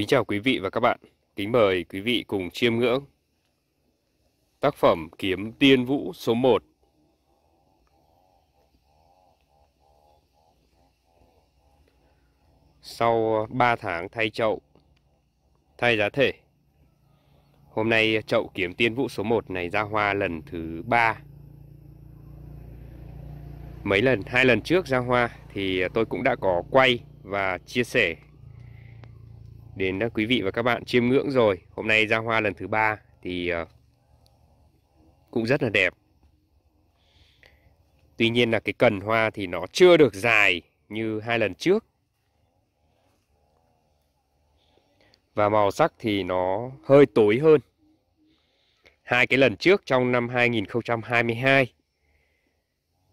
Kính chào quý vị và các bạn. Kính mời quý vị cùng chiêm ngưỡng tác phẩm Kiếm Tiên Vũ số 1. Sau 3 tháng thay chậu, thay giá thể, hôm nay chậu Kiếm Tiên Vũ số 1 này ra hoa lần thứ 3. Mấy lần, hai lần trước ra hoa thì tôi cũng đã có quay và chia sẻ đến ờ, quý vị và các bạn chiêm ngưỡng rồi. Hôm nay ra hoa lần thứ ba thì ờ, cũng rất là đẹp. Tuy nhiên là cái cần hoa thì nó chưa được dài như hai lần trước. Và màu sắc thì nó hơi tối hơn. Hai cái lần trước trong năm 2022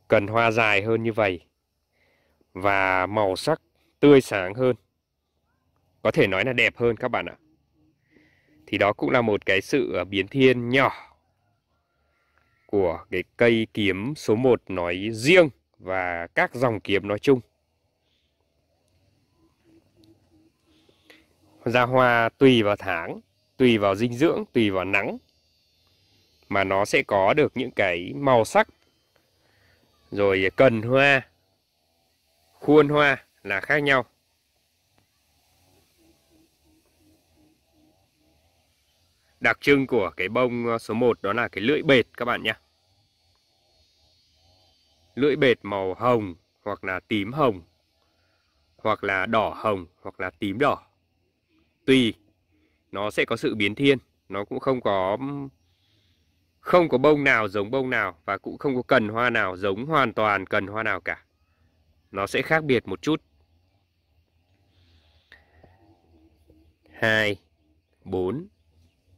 cần hoa dài hơn như vậy và màu sắc tươi sáng hơn có thể nói là đẹp hơn các bạn ạ. Thì đó cũng là một cái sự ờ, biến thiên nhỏ của cái cây kiếm số 1 nói riêng và các dòng kiếm nói chung. Ra hoa tùy vào tháng, tùy vào dinh dưỡng, tùy vào nắng mà nó sẽ có được những cái màu sắc rồi cần hoa, khuôn hoa là khác nhau. Đặc trưng của cái bông ờ, số 1 đó là cái lưỡi bệt các bạn nhé. Lưỡi bệt màu hồng hoặc là tím hồng hoặc là đỏ hồng hoặc là tím đỏ. Tùy nó sẽ có sự biến thiên, nó cũng không có không có bông nào giống bông nào và cũng không có cần hoa nào giống hoàn toàn cần hoa nào cả. Nó sẽ khác biệt một chút. hai, bốn.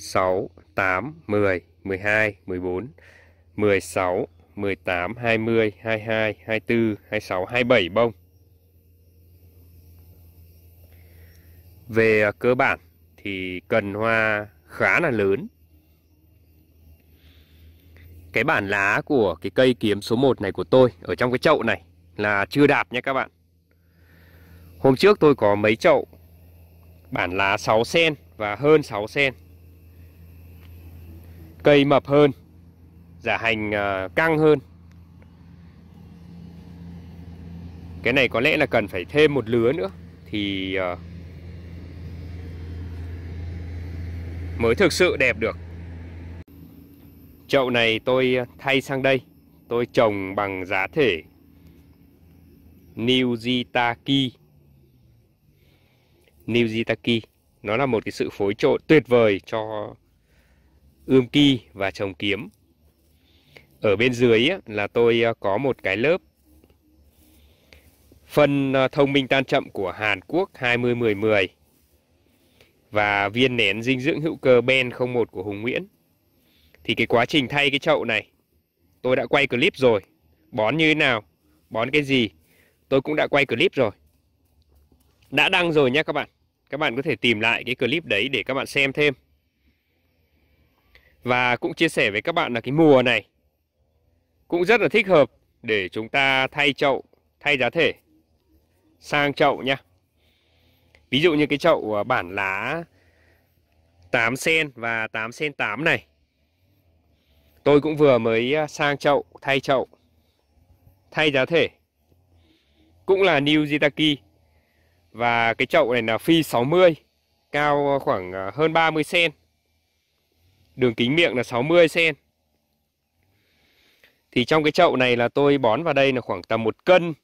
6, 8, 10, 12, 14, 16, 18, 20, 22, 24, 26, 27 bông. Về cơ bản thì cần hoa khá là lớn. Cái bản lá của cái cây kiếm số 1 này của tôi ở trong cái chậu này là chưa đạt nha các bạn. Hôm trước tôi có mấy chậu bản lá 6 sen và hơn 6 sen cây mập hơn giả hành à, căng hơn cái này có lẽ là cần phải thêm một lứa nữa thì à, mới thực sự đẹp được chậu này tôi thay sang đây tôi trồng bằng giá thể Newjitaki Newjitaki nó là một cái sự phối trộn tuyệt vời cho ươm kỳ và trồng kiếm. Ở bên dưới là tôi ờ, có một cái lớp phân ờ, thông minh tan chậm của Hàn Quốc 2010 và viên nén dinh dưỡng hữu cơ Ben 01 của Hùng Nguyễn. Thì cái quá trình thay cái chậu này, tôi đã quay clip rồi. Bón như thế nào, bón cái gì, tôi cũng đã quay clip rồi. Đã đăng rồi nha các bạn. Các bạn có thể tìm lại cái clip đấy để các bạn xem thêm. Và cũng chia sẻ với các bạn là cái mùa này cũng rất là thích hợp để chúng ta thay chậu, thay giá thể sang chậu nha. Ví dụ như cái chậu à, bản lá 8 sen và 8 sen 8 này. Tôi cũng vừa mới à, sang chậu, thay chậu, thay giá thể. Cũng là New Jitaki. Và cái chậu này là phi 60, cao khoảng à, hơn 30 sen đường kính miệng là 60 cm. Thì trong cái chậu này là tôi bón vào đây là khoảng tầm một cân.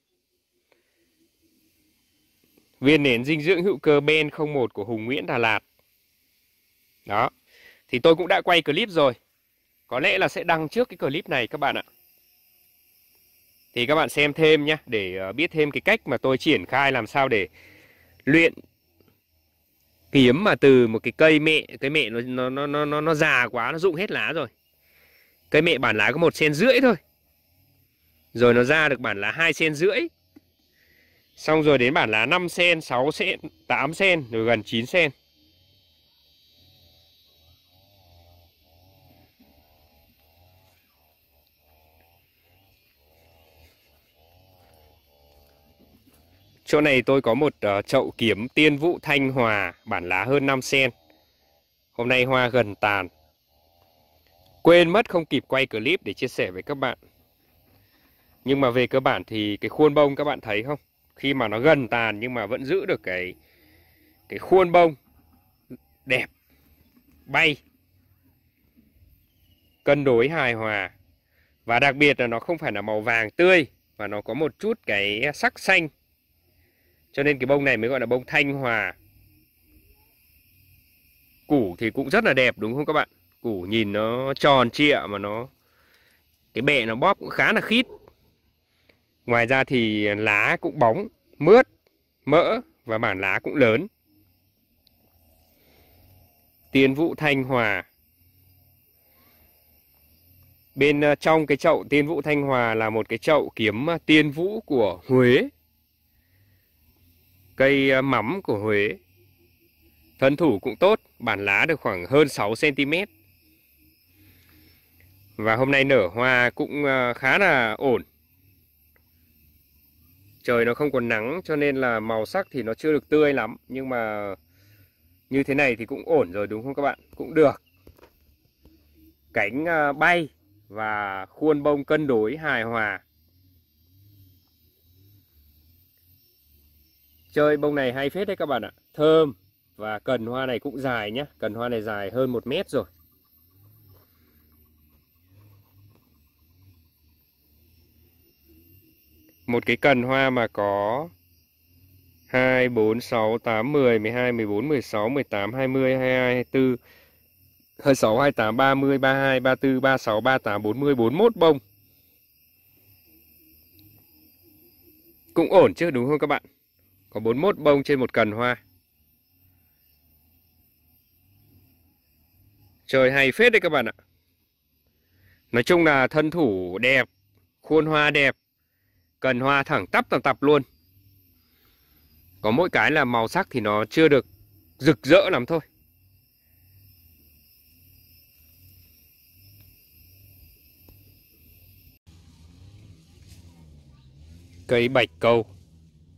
Viên nền dinh dưỡng hữu cơ Ben 01 của Hùng Nguyễn Đà Lạt. Đó. Thì tôi cũng đã quay clip rồi. Có lẽ là sẽ đăng trước cái clip này các bạn ạ. Thì các bạn xem thêm nhé để ờ, biết thêm cái cách mà tôi triển khai làm sao để luyện hiếm mà từ một cái cây mẹ cây mẹ nó nó nó nó nó, nó già quá nó rụng hết lá rồi cây mẹ bản lá có một sen rưỡi thôi rồi nó ra được bản lá hai sen rưỡi xong rồi đến bản lá 5 sen 6 sen 8 sen rồi gần 9 sen Chỗ này tôi có một uh, chậu kiếm tiên vũ thanh hòa, bản lá hơn 5 sen. Hôm nay hoa gần tàn. Quên mất không kịp quay clip để chia sẻ với các bạn. Nhưng mà về cơ bản thì cái khuôn bông các bạn thấy không? Khi mà nó gần tàn nhưng mà vẫn giữ được cái cái khuôn bông đẹp, bay, cân đối hài hòa. Và đặc biệt là nó không phải là màu vàng tươi mà nó có một chút cái sắc xanh cho nên cái bông này mới gọi là bông thanh hòa củ thì cũng rất là đẹp đúng không các bạn củ nhìn nó tròn trịa mà nó cái bẹ nó bóp cũng khá là khít ngoài ra thì lá cũng bóng mướt mỡ và bản lá cũng lớn tiên vụ thanh hòa bên ờ, trong cái chậu tiên vũ thanh hòa là một cái chậu kiếm ờ, tiên vũ của huế cây à, mắm của Huế. Thân thủ cũng tốt, bản lá được khoảng hơn 6cm. Và hôm nay nở hoa cũng à, khá là ổn. Trời nó không còn nắng cho nên là màu sắc thì nó chưa được tươi lắm. Nhưng mà như thế này thì cũng ổn rồi đúng không các bạn? Cũng được. Cánh à, bay và khuôn bông cân đối hài hòa. Chơi bông này hay phết đấy các bạn ạ. Thơm. Và cần hoa này cũng dài nhé. Cần hoa này dài hơn một mét rồi. Một cái cần hoa mà có 2, 4, 6, 8, 10, 12, 14, 16, 18, 20, 22, 24, 26, 28, 30, 32, 34, 36, 38, 40, 41 bông. Cũng ổn chứ đúng không các bạn? có 41 bông trên một cần hoa. Trời hay phết đấy các bạn ạ. Nói chung là thân thủ đẹp, khuôn hoa đẹp, cần hoa thẳng tắp thẳng tập luôn. Có mỗi cái là màu sắc thì nó chưa được rực rỡ lắm thôi. Cây bạch cầu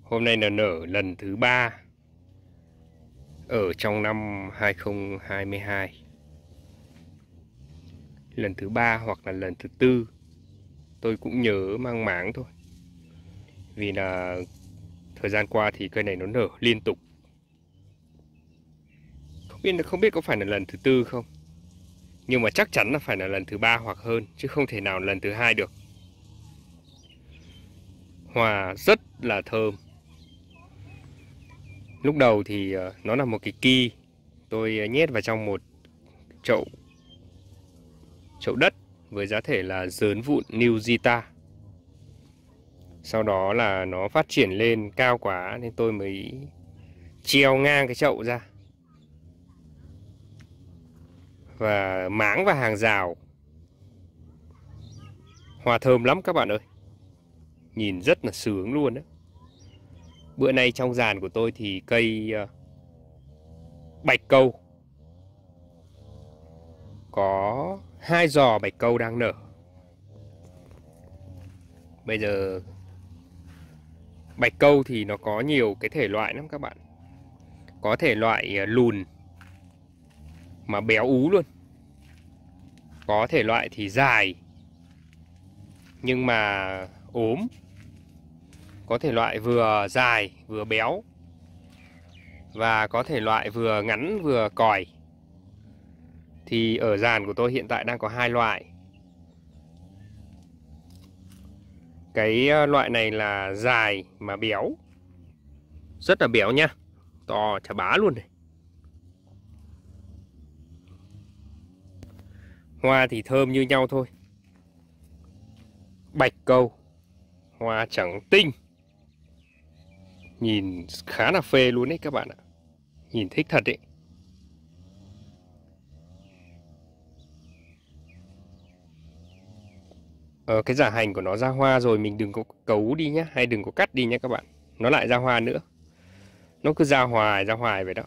Hôm nay là nở lần thứ ba ở trong năm 2022. Lần thứ ba hoặc là lần thứ tư tôi cũng nhớ mang máng thôi. Vì là thời gian qua thì cây này nó nở liên tục. Không biết không biết có phải là lần thứ tư không. Nhưng mà chắc chắn là phải là lần thứ ba hoặc hơn chứ không thể nào lần thứ hai được. Hoa rất là thơm lúc đầu thì ờ, nó là một cái kỳ tôi ờ, nhét vào trong một chậu chậu đất với giá thể là dớn vụn New Zita sau đó là nó phát triển lên cao quá nên tôi mới treo ngang cái chậu ra và máng và hàng rào hoa thơm lắm các bạn ơi nhìn rất là sướng luôn đấy Bữa nay trong giàn của tôi thì cây ờ, bạch câu có hai giò bạch câu đang nở. Bây giờ bạch câu thì nó có nhiều cái thể loại lắm các bạn. Có thể loại ờ, lùn mà béo ú luôn. Có thể loại thì dài nhưng mà ốm có thể loại vừa dài vừa béo và có thể loại vừa ngắn vừa còi thì ở dàn của tôi hiện tại đang có hai loại cái ờ, loại này là dài mà béo rất là béo nha to chả bá luôn này hoa thì thơm như nhau thôi bạch câu hoa trắng tinh Nhìn khá là phê luôn đấy các bạn ạ. Nhìn thích thật đấy. Ờ, cái giả hành của nó ra hoa rồi mình đừng có cấu đi nhá hay đừng có cắt đi nhá các bạn nó lại ra hoa nữa nó cứ ra hoài ra hoài vậy đó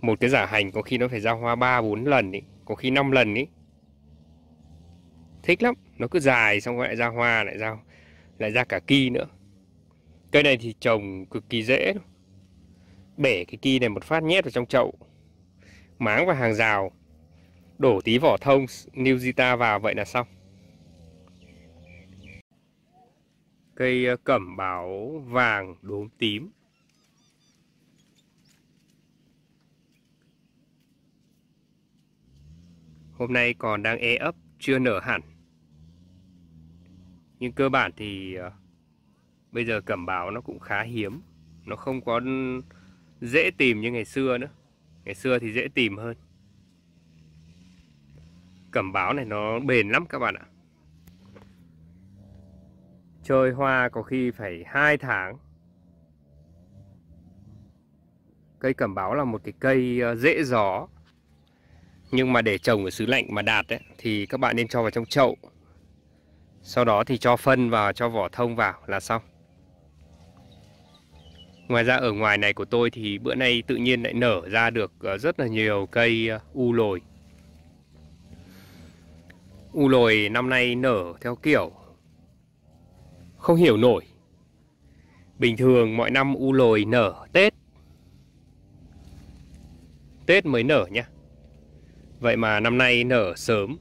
một cái giả hành có khi nó phải ra hoa ba bốn lần ý có khi 5 lần ý thích lắm nó cứ dài xong lại ra hoa lại ra lại ra cả kỳ nữa Cây này thì trồng cực kỳ dễ. Bể cái ki này một phát nhét vào trong chậu. Máng vào hàng rào. Đổ tí vỏ thông New Nuzita vào vậy là xong. Cây ờ, cẩm báo vàng đốm tím. Hôm nay còn đang e ấp chưa nở hẳn. Nhưng cơ bản thì ờ, bây giờ cẩm bào nó cũng khá hiếm nó không có dễ tìm như ngày xưa nữa ngày xưa thì dễ tìm hơn cẩm bào này nó bền lắm các bạn ạ chơi hoa có khi phải hai tháng cây cẩm bào là một cái cây ờ, dễ gió nhưng mà để trồng ở xứ lạnh mà đạt ấy, thì các bạn nên cho vào trong chậu sau đó thì cho phân và cho vỏ thông vào là xong Ngoài ra ở ngoài này của tôi thì bữa nay tự nhiên lại nở ra được ờ, rất là nhiều cây ờ, u lồi. U lồi năm nay nở theo kiểu không hiểu nổi. Bình thường mọi năm u lồi nở Tết. Tết mới nở nhá. Vậy mà năm nay nở sớm.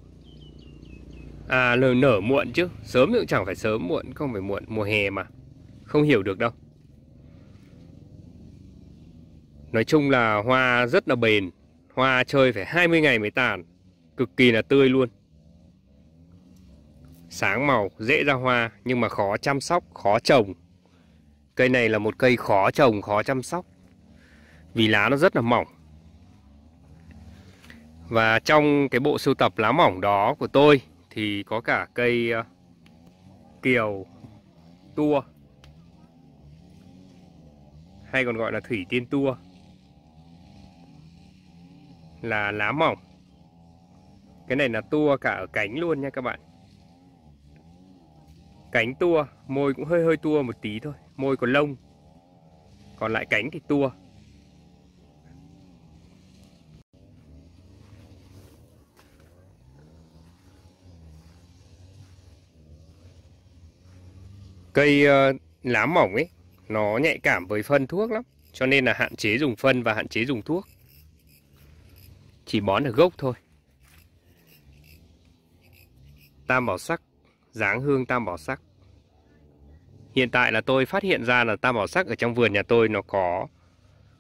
À nở muộn chứ, sớm cũng chẳng phải sớm muộn, không phải muộn, mùa hè mà. Không hiểu được đâu. Nói chung là hoa rất là bền. Hoa chơi phải 20 ngày mới tàn. Cực kỳ là tươi luôn. Sáng màu, dễ ra hoa nhưng mà khó chăm sóc, khó trồng. Cây này là một cây khó trồng, khó chăm sóc. Vì lá nó rất là mỏng. Và trong cái bộ sưu tập lá mỏng đó của tôi thì có cả cây ờ, kiều tua hay còn gọi là thủy tiên tua là lá mỏng cái này là tua cả ở cánh luôn nha các bạn cánh tua môi cũng hơi hơi tua một tí thôi môi còn lông còn lại cánh thì tua cây ờ, lá mỏng ấy nó nhạy cảm với phân thuốc lắm cho nên là hạn chế dùng phân và hạn chế dùng thuốc chỉ bón ở gốc thôi tam bảo sắc dáng hương tam bảo sắc hiện tại là tôi phát hiện ra là tam bảo sắc ở trong vườn nhà tôi nó có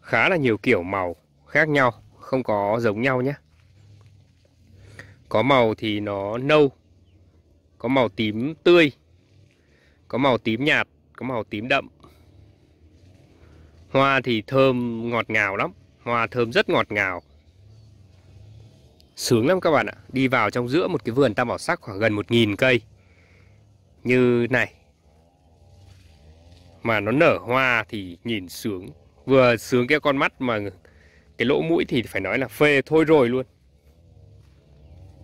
khá là nhiều kiểu màu khác nhau không có giống nhau nhé có màu thì nó nâu có màu tím tươi có màu tím nhạt có màu tím đậm hoa thì thơm ngọt ngào lắm hoa thơm rất ngọt ngào Sướng lắm các bạn ạ. Đi vào trong giữa một cái vườn tam bảo sắc khoảng gần 1.000 cây. Như này. Mà nó nở hoa thì nhìn sướng. Vừa sướng cái con mắt mà cái lỗ mũi thì phải nói là phê thôi rồi luôn.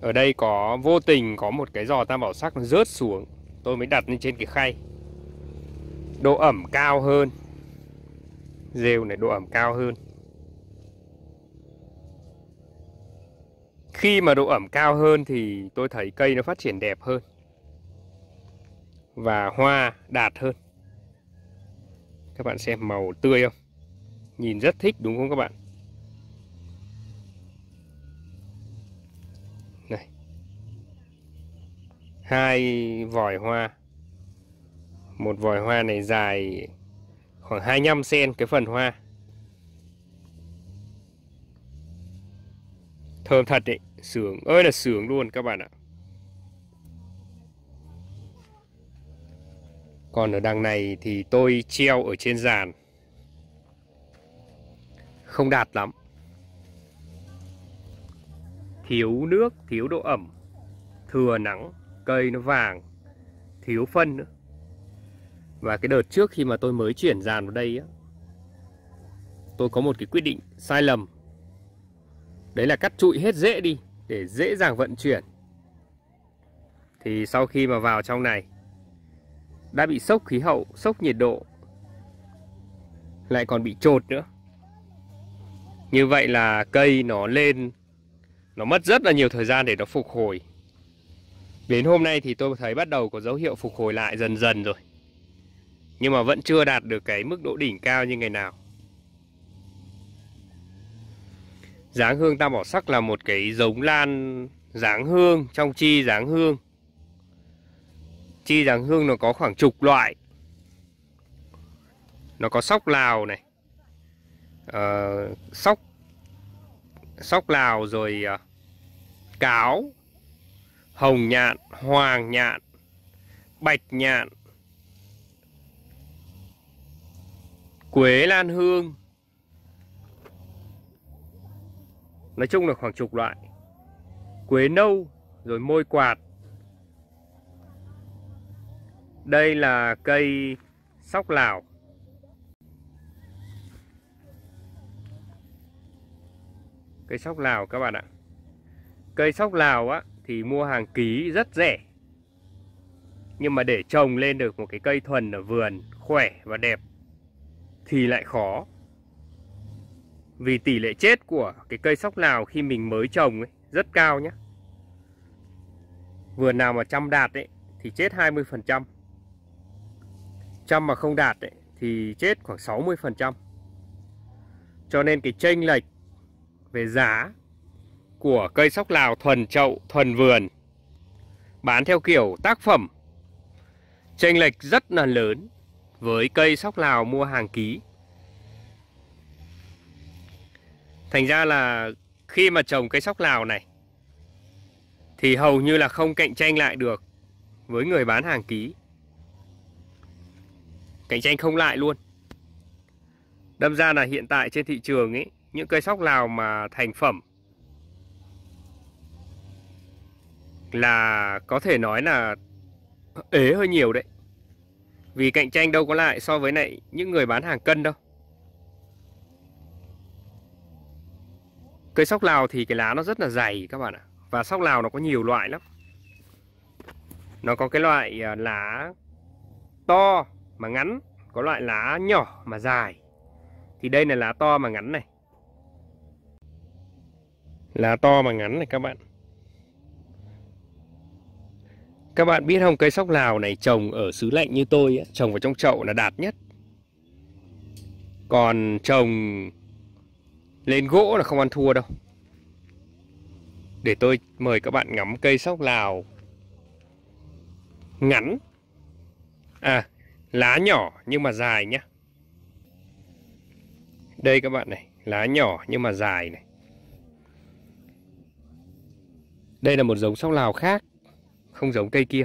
Ở đây có vô tình có một cái giò tam bảo sắc nó rớt xuống. Tôi mới đặt lên trên cái khay. Độ ẩm cao hơn. Rêu này độ ẩm cao hơn. khi mà độ ẩm cao hơn thì tôi thấy cây nó phát triển đẹp hơn và hoa đạt hơn các bạn xem màu tươi không nhìn rất thích đúng không các bạn này hai vòi hoa một vòi hoa này dài khoảng 25 cm cái phần hoa Thơm thật đấy, sướng ơi là sướng luôn các bạn ạ. Còn ở đằng này thì tôi treo ở trên giàn. Không đạt lắm. Thiếu nước, thiếu độ ẩm, thừa nắng, cây nó vàng, thiếu phân nữa. Và cái đợt trước khi mà tôi mới chuyển giàn vào đây á, tôi có một cái quyết định sai lầm Đấy là cắt trụi hết rễ đi để dễ dàng vận chuyển. Thì sau khi mà vào trong này đã bị sốc khí hậu, sốc nhiệt độ lại còn bị trột nữa. Như vậy là cây nó lên nó mất rất là nhiều thời gian để nó phục hồi. Đến hôm nay thì tôi thấy bắt đầu có dấu hiệu phục hồi lại dần dần rồi. Nhưng mà vẫn chưa đạt được cái mức độ đỉnh cao như ngày nào. Dáng hương tam bảo sắc là một cái giống lan dáng hương trong chi dáng hương. Chi dáng hương nó có khoảng chục loại. Nó có sóc Lào này. Uh, sóc sóc Lào rồi uh, cáo, hồng nhạn, hoàng nhạn, bạch nhạn, quế lan hương nói chung là khoảng chục loại quế nâu rồi môi quạt đây là cây sóc lào cây sóc lào các bạn ạ cây sóc lào á thì mua hàng ký rất rẻ nhưng mà để trồng lên được một cái cây thuần ở vườn khỏe và đẹp thì lại khó vì tỷ lệ chết của cái cây sóc nào khi mình mới trồng ấy rất cao nhé. Vườn nào mà chăm đạt ấy thì chết 20%. Chăm mà không đạt ấy thì chết khoảng 60%. Cho nên cái chênh lệch về giá của cây sóc lào thuần chậu, thuần vườn bán theo kiểu tác phẩm chênh lệch rất là lớn với cây sóc lào mua hàng ký Thành ra là khi mà trồng cây sóc lào này thì hầu như là không cạnh tranh lại được với người bán hàng ký. Cạnh tranh không lại luôn. Đâm ra là hiện tại trên thị trường ấy, những cây sóc lào mà thành phẩm là có thể nói là ế hơi nhiều đấy. Vì cạnh tranh đâu có lại so với lại những người bán hàng cân đâu. Cây sóc lào thì cái lá nó rất là dày các bạn ạ. Và sóc lào nó có nhiều loại lắm. Nó có cái loại à, lá to mà ngắn, có loại lá nhỏ mà dài. Thì đây là lá to mà ngắn này. Lá to mà ngắn này các bạn. Các bạn biết không, cây sóc lào này trồng ở xứ lạnh như tôi, trồng vào trong chậu là đạt nhất. Còn trồng lên gỗ là không ăn thua đâu Để tôi mời các bạn ngắm cây sóc lào Ngắn À lá nhỏ nhưng mà dài nhá Đây các bạn này Lá nhỏ nhưng mà dài này Đây là một giống sóc lào khác Không giống cây kia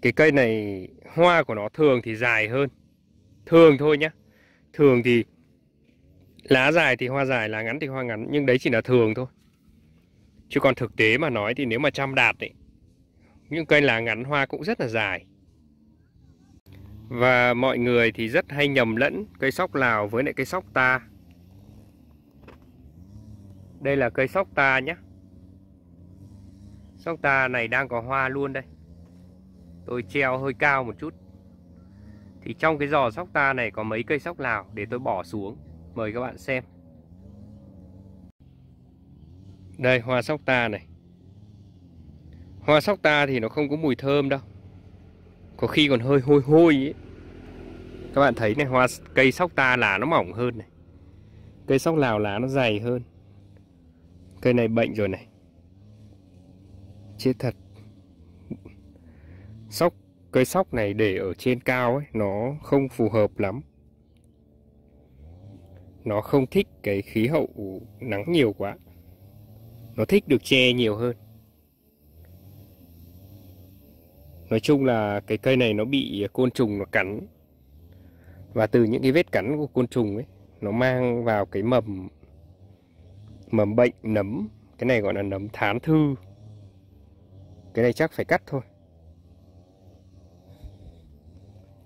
Cái cây này hoa của nó thường thì dài hơn Thường thôi nhá Thường thì lá dài thì hoa dài lá ngắn thì hoa ngắn nhưng đấy chỉ là thường thôi chứ còn thực tế mà nói thì nếu mà chăm đạt ấy, những cây lá ngắn hoa cũng rất là dài và mọi người thì rất hay nhầm lẫn cây sóc Lào với lại cây sóc ta đây là cây sóc ta nhé sóc ta này đang có hoa luôn đây tôi treo hơi cao một chút thì trong cái giò sóc ta này có mấy cây sóc Lào để tôi bỏ xuống Mời các bạn xem. Đây hoa sóc ta này. Hoa sóc ta thì nó không có mùi thơm đâu. Có khi còn hơi hôi hôi ấy. Các bạn thấy này hoa cây sóc ta là nó mỏng hơn này. Cây sóc lào lá nó dày hơn. Cây này bệnh rồi này. Chết thật. Sóc cây sóc này để ở trên cao ấy nó không phù hợp lắm nó không thích cái khí hậu nắng nhiều quá nó thích được che nhiều hơn nói chung là cái cây này nó bị côn trùng nó cắn và từ những cái vết cắn của côn trùng ấy nó mang vào cái mầm mầm bệnh nấm cái này gọi là nấm thán thư cái này chắc phải cắt thôi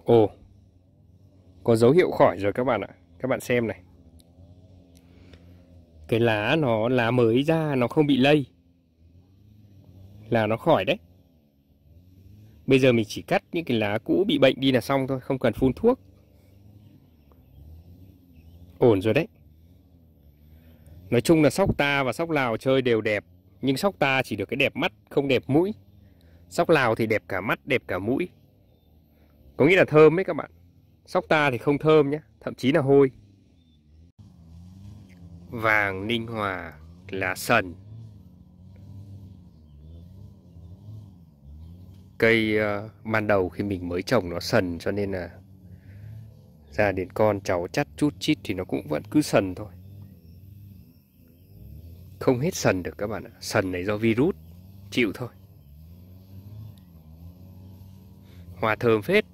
ồ có dấu hiệu khỏi rồi các bạn ạ các bạn xem này cái lá nó lá mới ra nó không bị lây là nó khỏi đấy bây giờ mình chỉ cắt những cái lá cũ bị bệnh đi là xong thôi không cần phun thuốc ổn rồi đấy nói chung là sóc ta và sóc lào chơi đều đẹp nhưng sóc ta chỉ được cái đẹp mắt không đẹp mũi sóc lào thì đẹp cả mắt đẹp cả mũi có nghĩa là thơm ấy các bạn sóc ta thì không thơm nhé thậm chí là hôi vàng ninh hòa là sần cây ờ, ban đầu khi mình mới trồng nó sần cho nên là ra đến con cháu chắt chút chít thì nó cũng vẫn cứ sần thôi không hết sần được các bạn ạ sần này do virus chịu thôi hoa thơm phết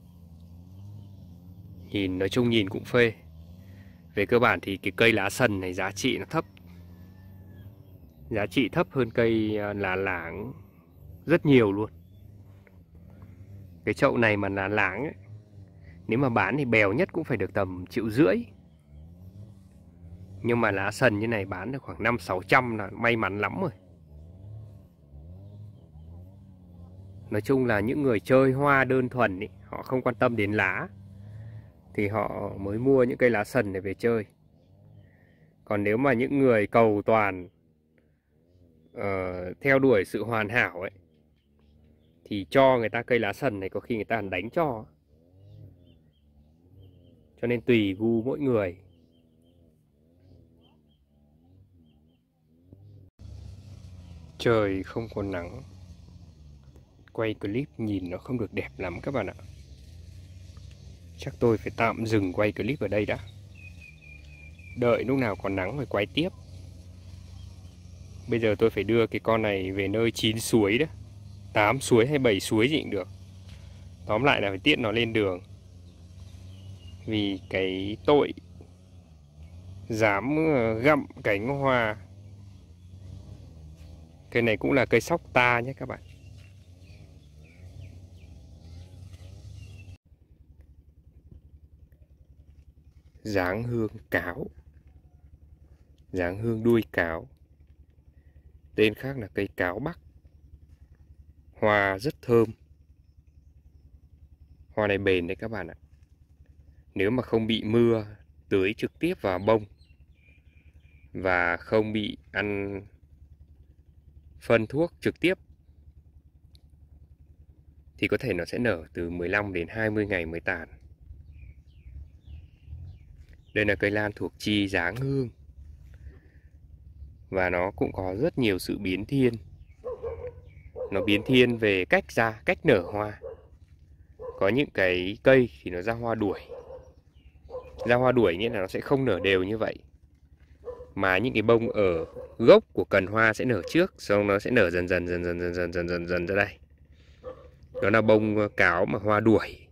nhìn nói chung nhìn cũng phê về cơ bản thì cái cây lá sần này giá trị nó thấp. Giá trị thấp hơn cây ờ, lá láng rất nhiều luôn. Cái chậu này mà là láng ấy, nếu mà bán thì bèo nhất cũng phải được tầm triệu rưỡi. Nhưng mà lá sần như này bán được khoảng năm sáu trăm là may mắn lắm rồi. Nói chung là những người chơi hoa đơn thuần ý, họ không quan tâm đến lá thì họ mới mua những cây lá sần để về chơi còn nếu mà những người cầu toàn uh, theo đuổi sự hoàn hảo ấy thì cho người ta cây lá sần này có khi người ta đánh cho cho nên tùy gu mỗi người trời không còn nắng quay clip nhìn nó không được đẹp lắm các bạn ạ Chắc tôi phải tạm dừng quay clip ở đây đã Đợi lúc nào còn nắng rồi quay tiếp Bây giờ tôi phải đưa cái con này về nơi chín suối đó tám suối hay bảy suối gì cũng được Tóm lại là phải tiện nó lên đường Vì cái tội Dám ờ, gặm cánh hoa Cây này cũng là cây sóc ta nhé các bạn dáng hương cáo dáng hương đuôi cáo tên khác là cây cáo bắc hoa rất thơm hoa này bền đấy các bạn ạ nếu mà không bị mưa tưới trực tiếp vào bông và không bị ăn phân thuốc trực tiếp thì có thể nó sẽ nở từ 15 đến 20 ngày mới tàn đây là cây lan thuộc chi dáng hương Và nó cũng có rất nhiều sự biến thiên Nó biến thiên về cách ra, cách nở hoa Có những cái cây thì nó ra hoa đuổi Ra hoa đuổi nghĩa là nó sẽ không nở đều như vậy Mà những cái bông ở gốc của cần hoa sẽ nở trước Xong nó sẽ nở dần dần dần dần dần dần dần dần dần ra đây Đó là bông cáo mà hoa đuổi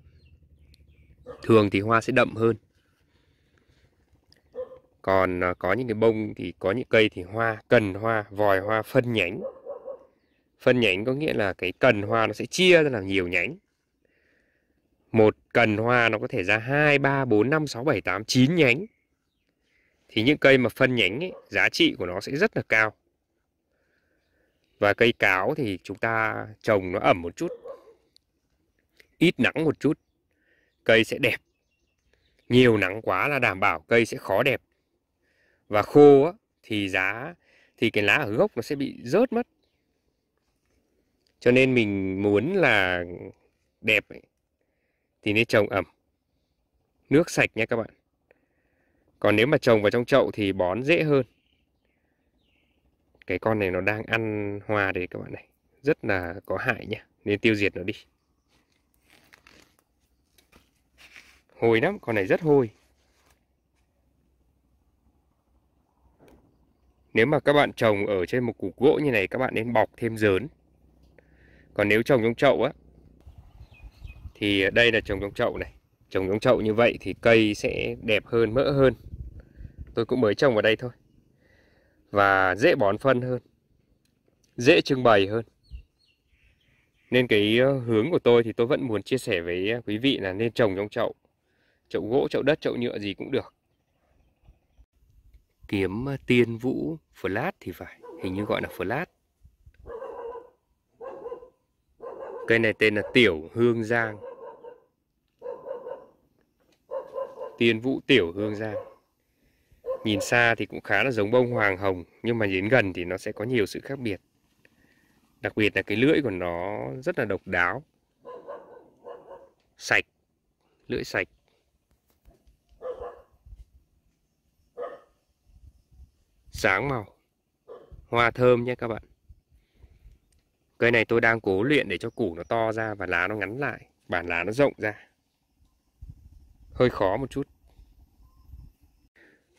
Thường thì hoa sẽ đậm hơn còn à, có những cái bông thì có những cây thì hoa cần hoa vòi hoa phân nhánh phân nhánh có nghĩa là cái cần hoa nó sẽ chia ra làm nhiều nhánh một cần hoa nó có thể ra hai ba bốn năm sáu bảy tám chín nhánh thì những cây mà phân nhánh ấy, giá trị của nó sẽ rất là cao và cây cáo thì chúng ta trồng nó ẩm một chút ít nắng một chút cây sẽ đẹp nhiều nắng quá là đảm bảo cây sẽ khó đẹp và khô á, thì giá thì cái lá ở gốc nó sẽ bị rớt mất cho nên mình muốn là đẹp ấy, thì nên trồng ẩm nước sạch nhé các bạn còn nếu mà trồng vào trong chậu thì bón dễ hơn cái con này nó đang ăn hoa đấy các bạn này rất là có hại nhá nên tiêu diệt nó đi hôi lắm con này rất hôi Nếu mà các bạn trồng ở trên một củ gỗ như này các bạn nên bọc thêm dớn. Còn nếu trồng trong chậu á thì đây là trồng trong chậu này. Trồng trong chậu như vậy thì cây sẽ đẹp hơn, mỡ hơn. Tôi cũng mới trồng vào đây thôi. Và dễ bón phân hơn. Dễ trưng bày hơn. Nên cái ờ, hướng của tôi thì tôi vẫn muốn chia sẻ với quý vị là nên trồng trong chậu. Chậu gỗ, chậu đất, chậu nhựa gì cũng được kiếm tiên vũ flat thì phải hình như gọi là flat cây này tên là tiểu hương giang tiên vũ tiểu hương giang nhìn xa thì cũng khá là giống bông hoàng hồng nhưng mà đến gần thì nó sẽ có nhiều sự khác biệt đặc biệt là cái lưỡi của nó rất là độc đáo sạch lưỡi sạch sáng màu hoa thơm nhé các bạn cây này tôi đang cố luyện để cho củ nó to ra và lá nó ngắn lại bản lá nó rộng ra hơi khó một chút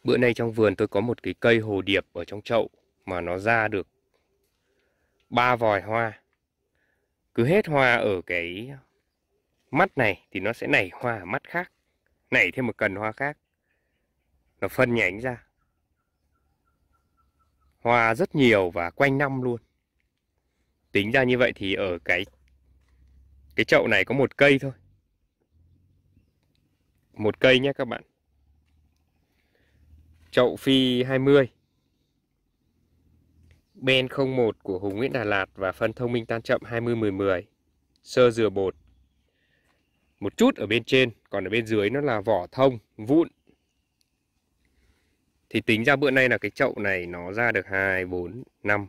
bữa nay trong vườn tôi có một cái cây hồ điệp ở trong chậu mà nó ra được ba vòi hoa cứ hết hoa ở cái mắt này thì nó sẽ nảy hoa ở mắt khác nảy thêm một cần hoa khác nó phân nhánh ra hoa rất nhiều và quanh năm luôn. Tính ra như vậy thì ở cái cái chậu này có một cây thôi. Một cây nhé các bạn. Chậu phi 20. Ben 01 của Hùng Nguyễn Đà Lạt và phân thông minh tan chậm 20-10-10. Sơ dừa bột. Một chút ở bên trên, còn ở bên dưới nó là vỏ thông, vụn thì tính ra bữa nay là cái chậu này nó ra được 2, 4, 5,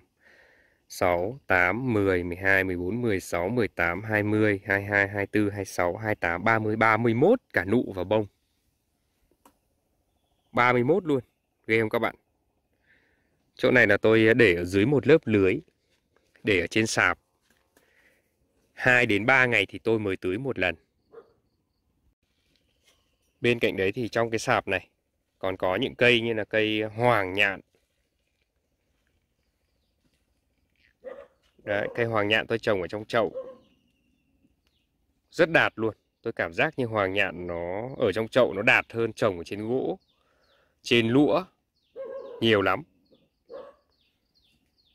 6, 8, 10, 12, 14, 16, 18, 20, 22, 24, 26, 28, 30, 31 cả nụ và bông. 31 luôn. Ghê không các bạn? Chỗ này là tôi để ở dưới một lớp lưới. Để ở trên sạp. 2 đến 3 ngày thì tôi mới tưới một lần. Bên cạnh đấy thì trong cái sạp này còn có những cây như là cây hoàng nhạn Đấy, cây hoàng nhạn tôi trồng ở trong chậu rất đạt luôn tôi cảm giác như hoàng nhạn nó ở trong chậu nó đạt hơn trồng ở trên gỗ trên lũa nhiều lắm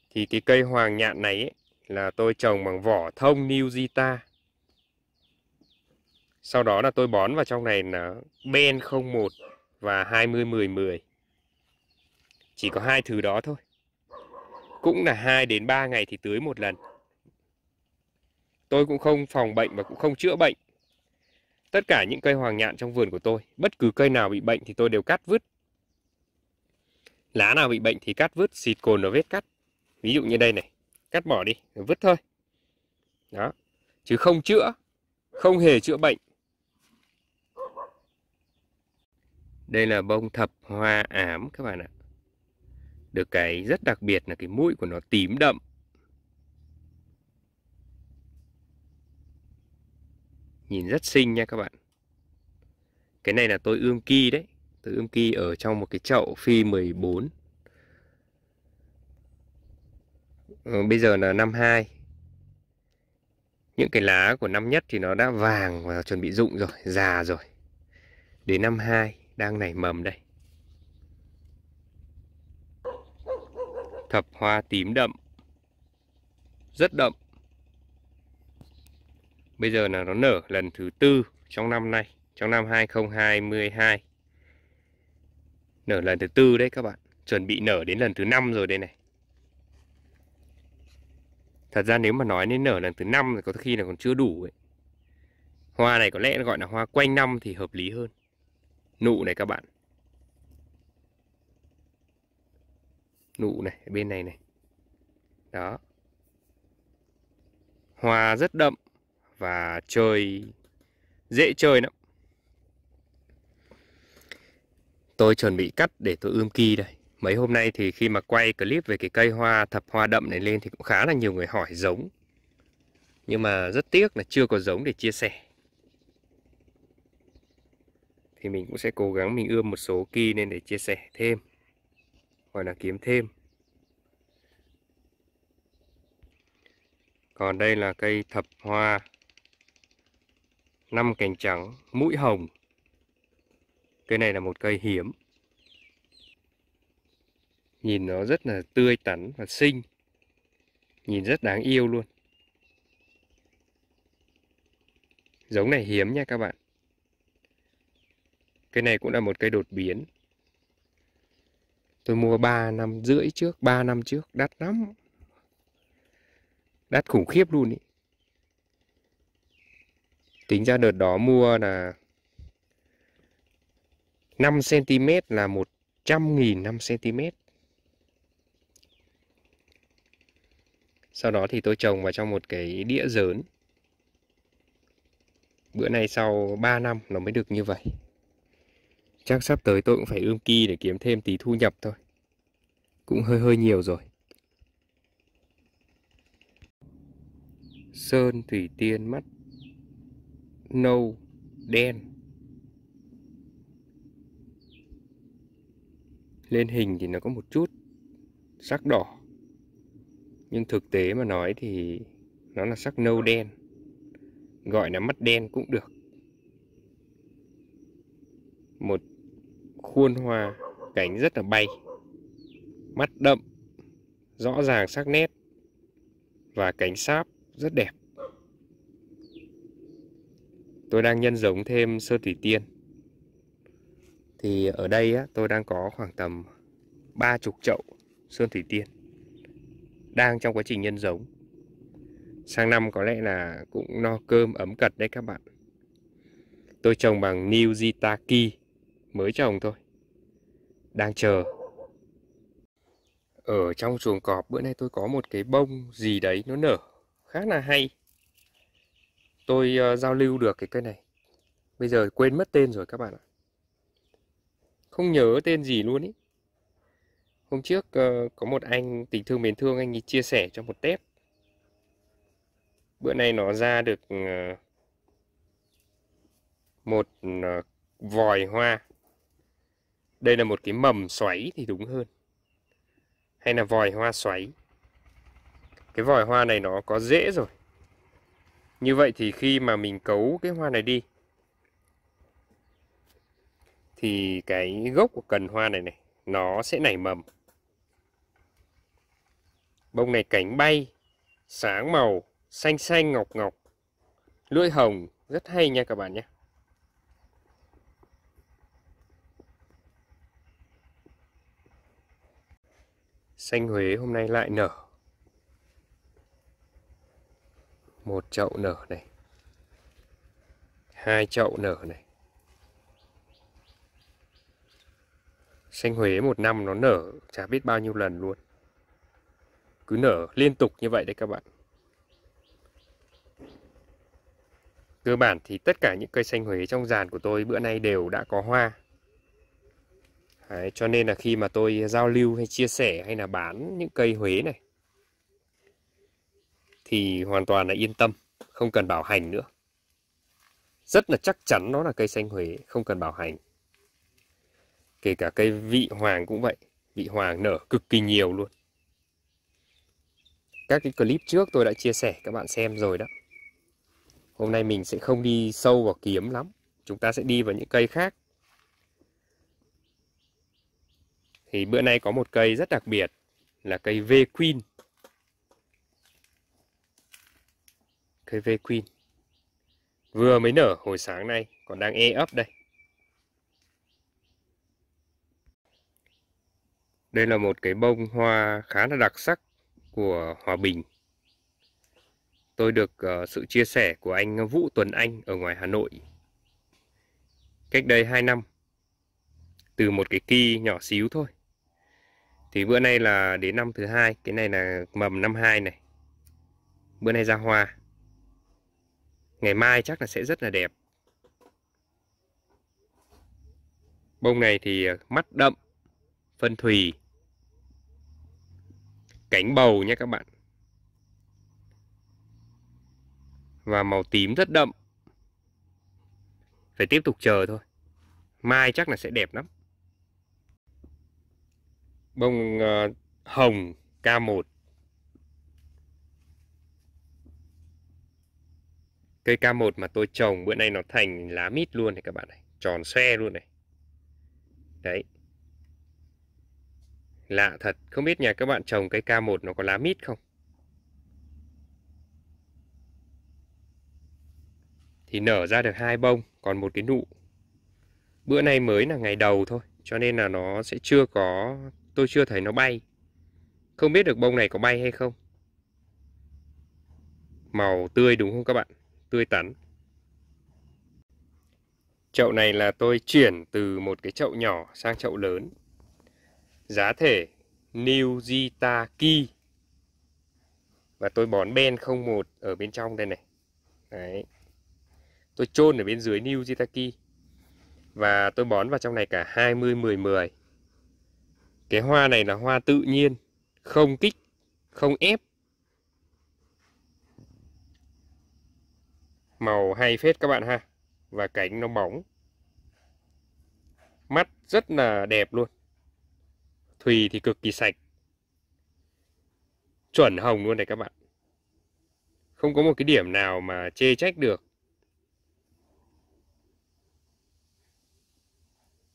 thì cái cây hoàng nhạn này ấy, là tôi trồng bằng vỏ thông New Zita sau đó là tôi bón vào trong này là Ben 01 và 20 10 10. Chỉ có hai thứ đó thôi. Cũng là 2 đến 3 ngày thì tưới một lần. Tôi cũng không phòng bệnh và cũng không chữa bệnh. Tất cả những cây hoàng nhạn trong vườn của tôi, bất cứ cây nào bị bệnh thì tôi đều cắt vứt. Lá nào bị bệnh thì cắt vứt, xịt cồn vào vết cắt. Ví dụ như đây này, cắt bỏ đi, vứt thôi. Đó. Chứ không chữa, không hề chữa bệnh Đây là bông thập hoa ám các bạn ạ. Được cái rất đặc biệt là cái mũi của nó tím đậm. Nhìn rất xinh nha các bạn. Cái này là tôi ươm ki đấy. Tôi ươm ki ở trong một cái chậu phi 14. Ừ, ờ, bây giờ là năm 2. Những cái lá của năm nhất thì nó đã vàng và chuẩn bị rụng rồi, già rồi. Đến năm 2 đang nảy mầm đây. Thập hoa tím đậm. Rất đậm. Bây giờ là nó nở lần thứ tư trong năm nay, trong năm 2022. Nở lần thứ tư đấy các bạn, chuẩn bị nở đến lần thứ năm rồi đây này. Thật ra nếu mà nói đến nở lần thứ năm thì có khi là còn chưa đủ ấy. Hoa này có lẽ gọi là hoa quanh năm thì hợp lý hơn nụ này các bạn nụ này bên này này đó hoa rất đậm và chơi dễ chơi lắm tôi chuẩn bị cắt để tôi ươm kỳ đây mấy hôm nay thì khi mà quay clip về cái cây hoa thập hoa đậm này lên thì cũng khá là nhiều người hỏi giống nhưng mà rất tiếc là chưa có giống để chia sẻ thì mình cũng sẽ cố gắng mình ươm một số kỳ lên để chia sẻ thêm hoặc là kiếm thêm còn đây là cây thập hoa năm cành trắng mũi hồng cây này là một cây hiếm nhìn nó rất là tươi tắn và xinh nhìn rất đáng yêu luôn giống này hiếm nha các bạn cái này cũng là một cây đột biến. Tôi mua 3 năm rưỡi trước, 3 năm trước, đắt lắm. Đắt khủng khiếp luôn ý. Tính ra đợt đó mua là 5cm là 100.000 5cm. Sau đó thì tôi trồng vào trong một cái đĩa dớn. Bữa nay sau 3 năm nó mới được như vậy. Chắc sắp tới tôi cũng phải ươm ki để kiếm thêm tí thu nhập thôi. Cũng hơi hơi nhiều rồi. Sơn thủy tiên mắt nâu đen. Lên hình thì nó có một chút sắc đỏ. Nhưng thực tế mà nói thì nó là sắc nâu đen. Gọi là mắt đen cũng được một khuôn hòa cánh rất là bay mắt đậm rõ ràng sắc nét và cánh sáp rất đẹp tôi đang nhân giống thêm sơ thủy tiên thì ở đây á, tôi đang có khoảng tầm ba chục chậu sơn thủy tiên đang trong quá trình nhân giống sang năm có lẽ là cũng no cơm ấm cật đấy các bạn tôi trồng bằng New Zitaki mới trồng thôi. Đang chờ. Ở trong chuồng cọp bữa nay tôi có một cái bông gì đấy nó nở khá là hay. Tôi uh, giao lưu được cái cây này. Bây giờ quên mất tên rồi các bạn ạ. Không nhớ tên gì luôn ý. Hôm trước uh, có một anh tình thương mến thương anh ấy chia sẻ cho một tép. Bữa nay nó ra được uh, một vòi hoa đây là một cái mầm xoáy thì đúng hơn. Hay là vòi hoa xoáy. Cái vòi hoa này nó có dễ rồi. Như vậy thì khi mà mình cấu cái hoa này đi thì cái gốc của cần hoa này này nó sẽ nảy mầm. Bông này cánh bay, sáng màu, xanh xanh ngọc ngọc, lưỡi hồng rất hay nha các bạn nhé. xanh Huế hôm nay lại nở một chậu nở này hai chậu nở này xanh Huế một năm nó nở chả biết bao nhiêu lần luôn cứ nở liên tục như vậy đấy các bạn cơ bản thì tất cả những cây xanh Huế trong giàn của tôi bữa nay đều đã có hoa Đấy, cho nên là khi mà tôi giao lưu hay chia sẻ hay là bán những cây Huế này thì hoàn toàn là yên tâm, không cần bảo hành nữa. Rất là chắc chắn nó là cây xanh Huế, không cần bảo hành. Kể cả cây vị hoàng cũng vậy, vị hoàng nở cực kỳ nhiều luôn. Các cái clip trước tôi đã chia sẻ các bạn xem rồi đó. Hôm nay mình sẽ không đi sâu vào kiếm lắm, chúng ta sẽ đi vào những cây khác Thì bữa nay có một cây rất đặc biệt là cây V Queen. Cây V Queen. Vừa mới nở hồi sáng nay, còn đang e ấp đây. Đây là một cái bông hoa khá là đặc sắc của Hòa Bình. Tôi được uh, sự chia sẻ của anh Vũ Tuấn Anh ở ngoài Hà Nội. Cách đây 2 năm. Từ một cái kỳ nhỏ xíu thôi thì bữa nay là đến năm thứ hai cái này là mầm năm hai này bữa nay ra hoa ngày mai chắc là sẽ rất là đẹp bông này thì ờ, mắt đậm phân thùy cánh bầu nha các bạn và màu tím rất đậm phải tiếp tục chờ thôi mai chắc là sẽ đẹp lắm bông ờ, hồng K1 cây K1 mà tôi trồng bữa nay nó thành lá mít luôn này các bạn này tròn xe luôn này đấy lạ thật không biết nhà các bạn trồng cây K1 nó có lá mít không thì nở ra được hai bông còn một cái nụ bữa nay mới là ngày đầu thôi cho nên là nó sẽ chưa có tôi chưa thấy nó bay. Không biết được bông này có bay hay không. Màu tươi đúng không các bạn? Tươi tắn. Chậu này là tôi chuyển từ một cái chậu nhỏ sang chậu lớn. Giá thể Nujitaki. Và tôi bón Ben 01 ở bên trong đây này. Đấy. Tôi chôn ở bên dưới Nujitaki. Và tôi bón vào trong này cả 20 10 10 cái hoa này là hoa tự nhiên không kích không ép màu hay phết các bạn ha và cánh nó mỏng mắt rất là đẹp luôn thùy thì cực kỳ sạch chuẩn hồng luôn này các bạn không có một cái điểm nào mà chê trách được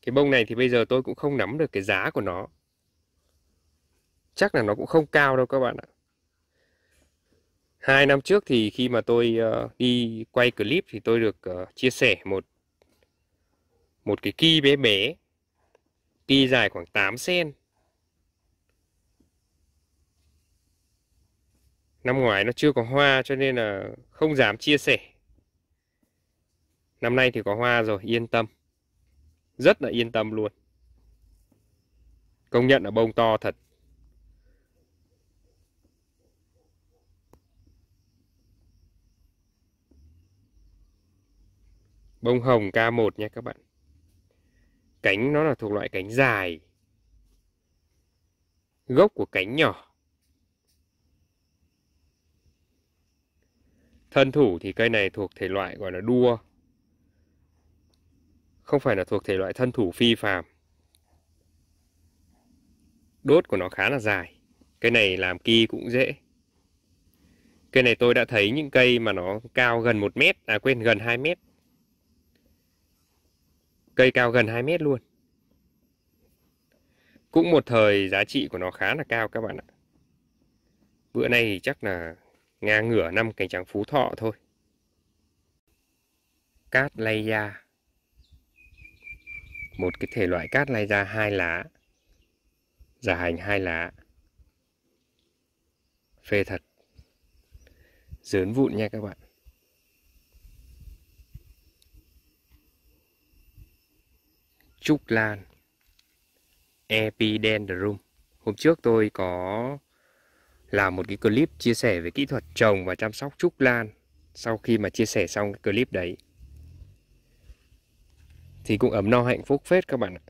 cái bông này thì bây giờ tôi cũng không nắm được cái giá của nó chắc là nó cũng không cao đâu các bạn ạ hai năm trước thì khi mà tôi uh, đi quay clip thì tôi được uh, chia sẻ một một cái ki bé bé ki dài khoảng 8 cm năm ngoái nó chưa có hoa cho nên là không dám chia sẻ năm nay thì có hoa rồi yên tâm rất là yên tâm luôn công nhận là bông to thật bông hồng K1 nha các bạn cánh nó là thuộc loại cánh dài gốc của cánh nhỏ thân thủ thì cây này thuộc thể loại gọi là đua không phải là thuộc thể loại thân thủ phi phàm đốt của nó khá là dài cây này làm ki cũng dễ cây này tôi đã thấy những cây mà nó cao gần 1 mét à quên gần 2 mét Cây cao gần 2 mét luôn. Cũng một thời giá trị của nó khá là cao các bạn ạ. Bữa nay thì chắc là ngang ngửa năm cành trắng phú thọ thôi. Cát lay da. Một cái thể loại cát lay da hai lá. Giả hành hai lá. Phê thật. Dớn vụn nha các bạn. Trúc Lan Epidendrum. Hôm trước tôi có làm một cái clip chia sẻ về kỹ thuật trồng và chăm sóc Trúc Lan. Sau khi mà chia sẻ xong cái clip đấy thì cũng ấm no hạnh phúc phết các bạn ạ.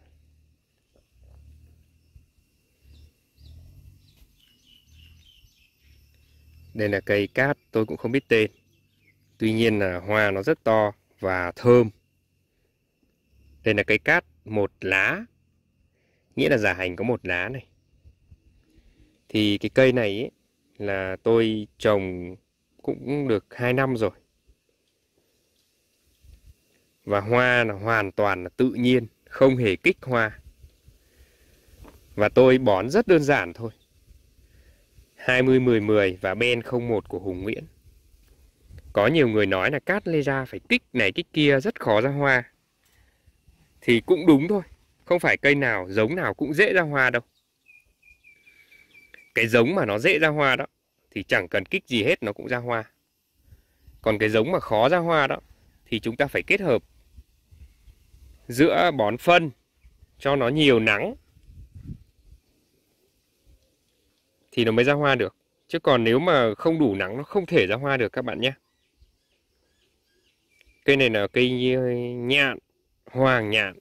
Đây là cây cát, tôi cũng không biết tên. Tuy nhiên là hoa nó rất to và thơm. Đây là cây cát một lá nghĩa là giả hành có một lá này thì cái cây này ấy, là tôi trồng cũng được 2 năm rồi và hoa là hoàn toàn là tự nhiên không hề kích hoa và tôi bón rất đơn giản thôi 20 10 10 và ben 01 của Hùng Nguyễn có nhiều người nói là cát lê ra phải kích này kích kia rất khó ra hoa thì cũng đúng thôi. Không phải cây nào, giống nào cũng dễ ra hoa đâu. Cái giống mà nó dễ ra hoa đó thì chẳng cần kích gì hết nó cũng ra hoa. Còn cái giống mà khó ra hoa đó thì chúng ta phải kết hợp giữa bón phân cho nó nhiều nắng thì nó mới ra hoa được. Chứ còn nếu mà không đủ nắng nó không thể ra hoa được các bạn nhé. Cây này là cây nhạn hoàng nhạn.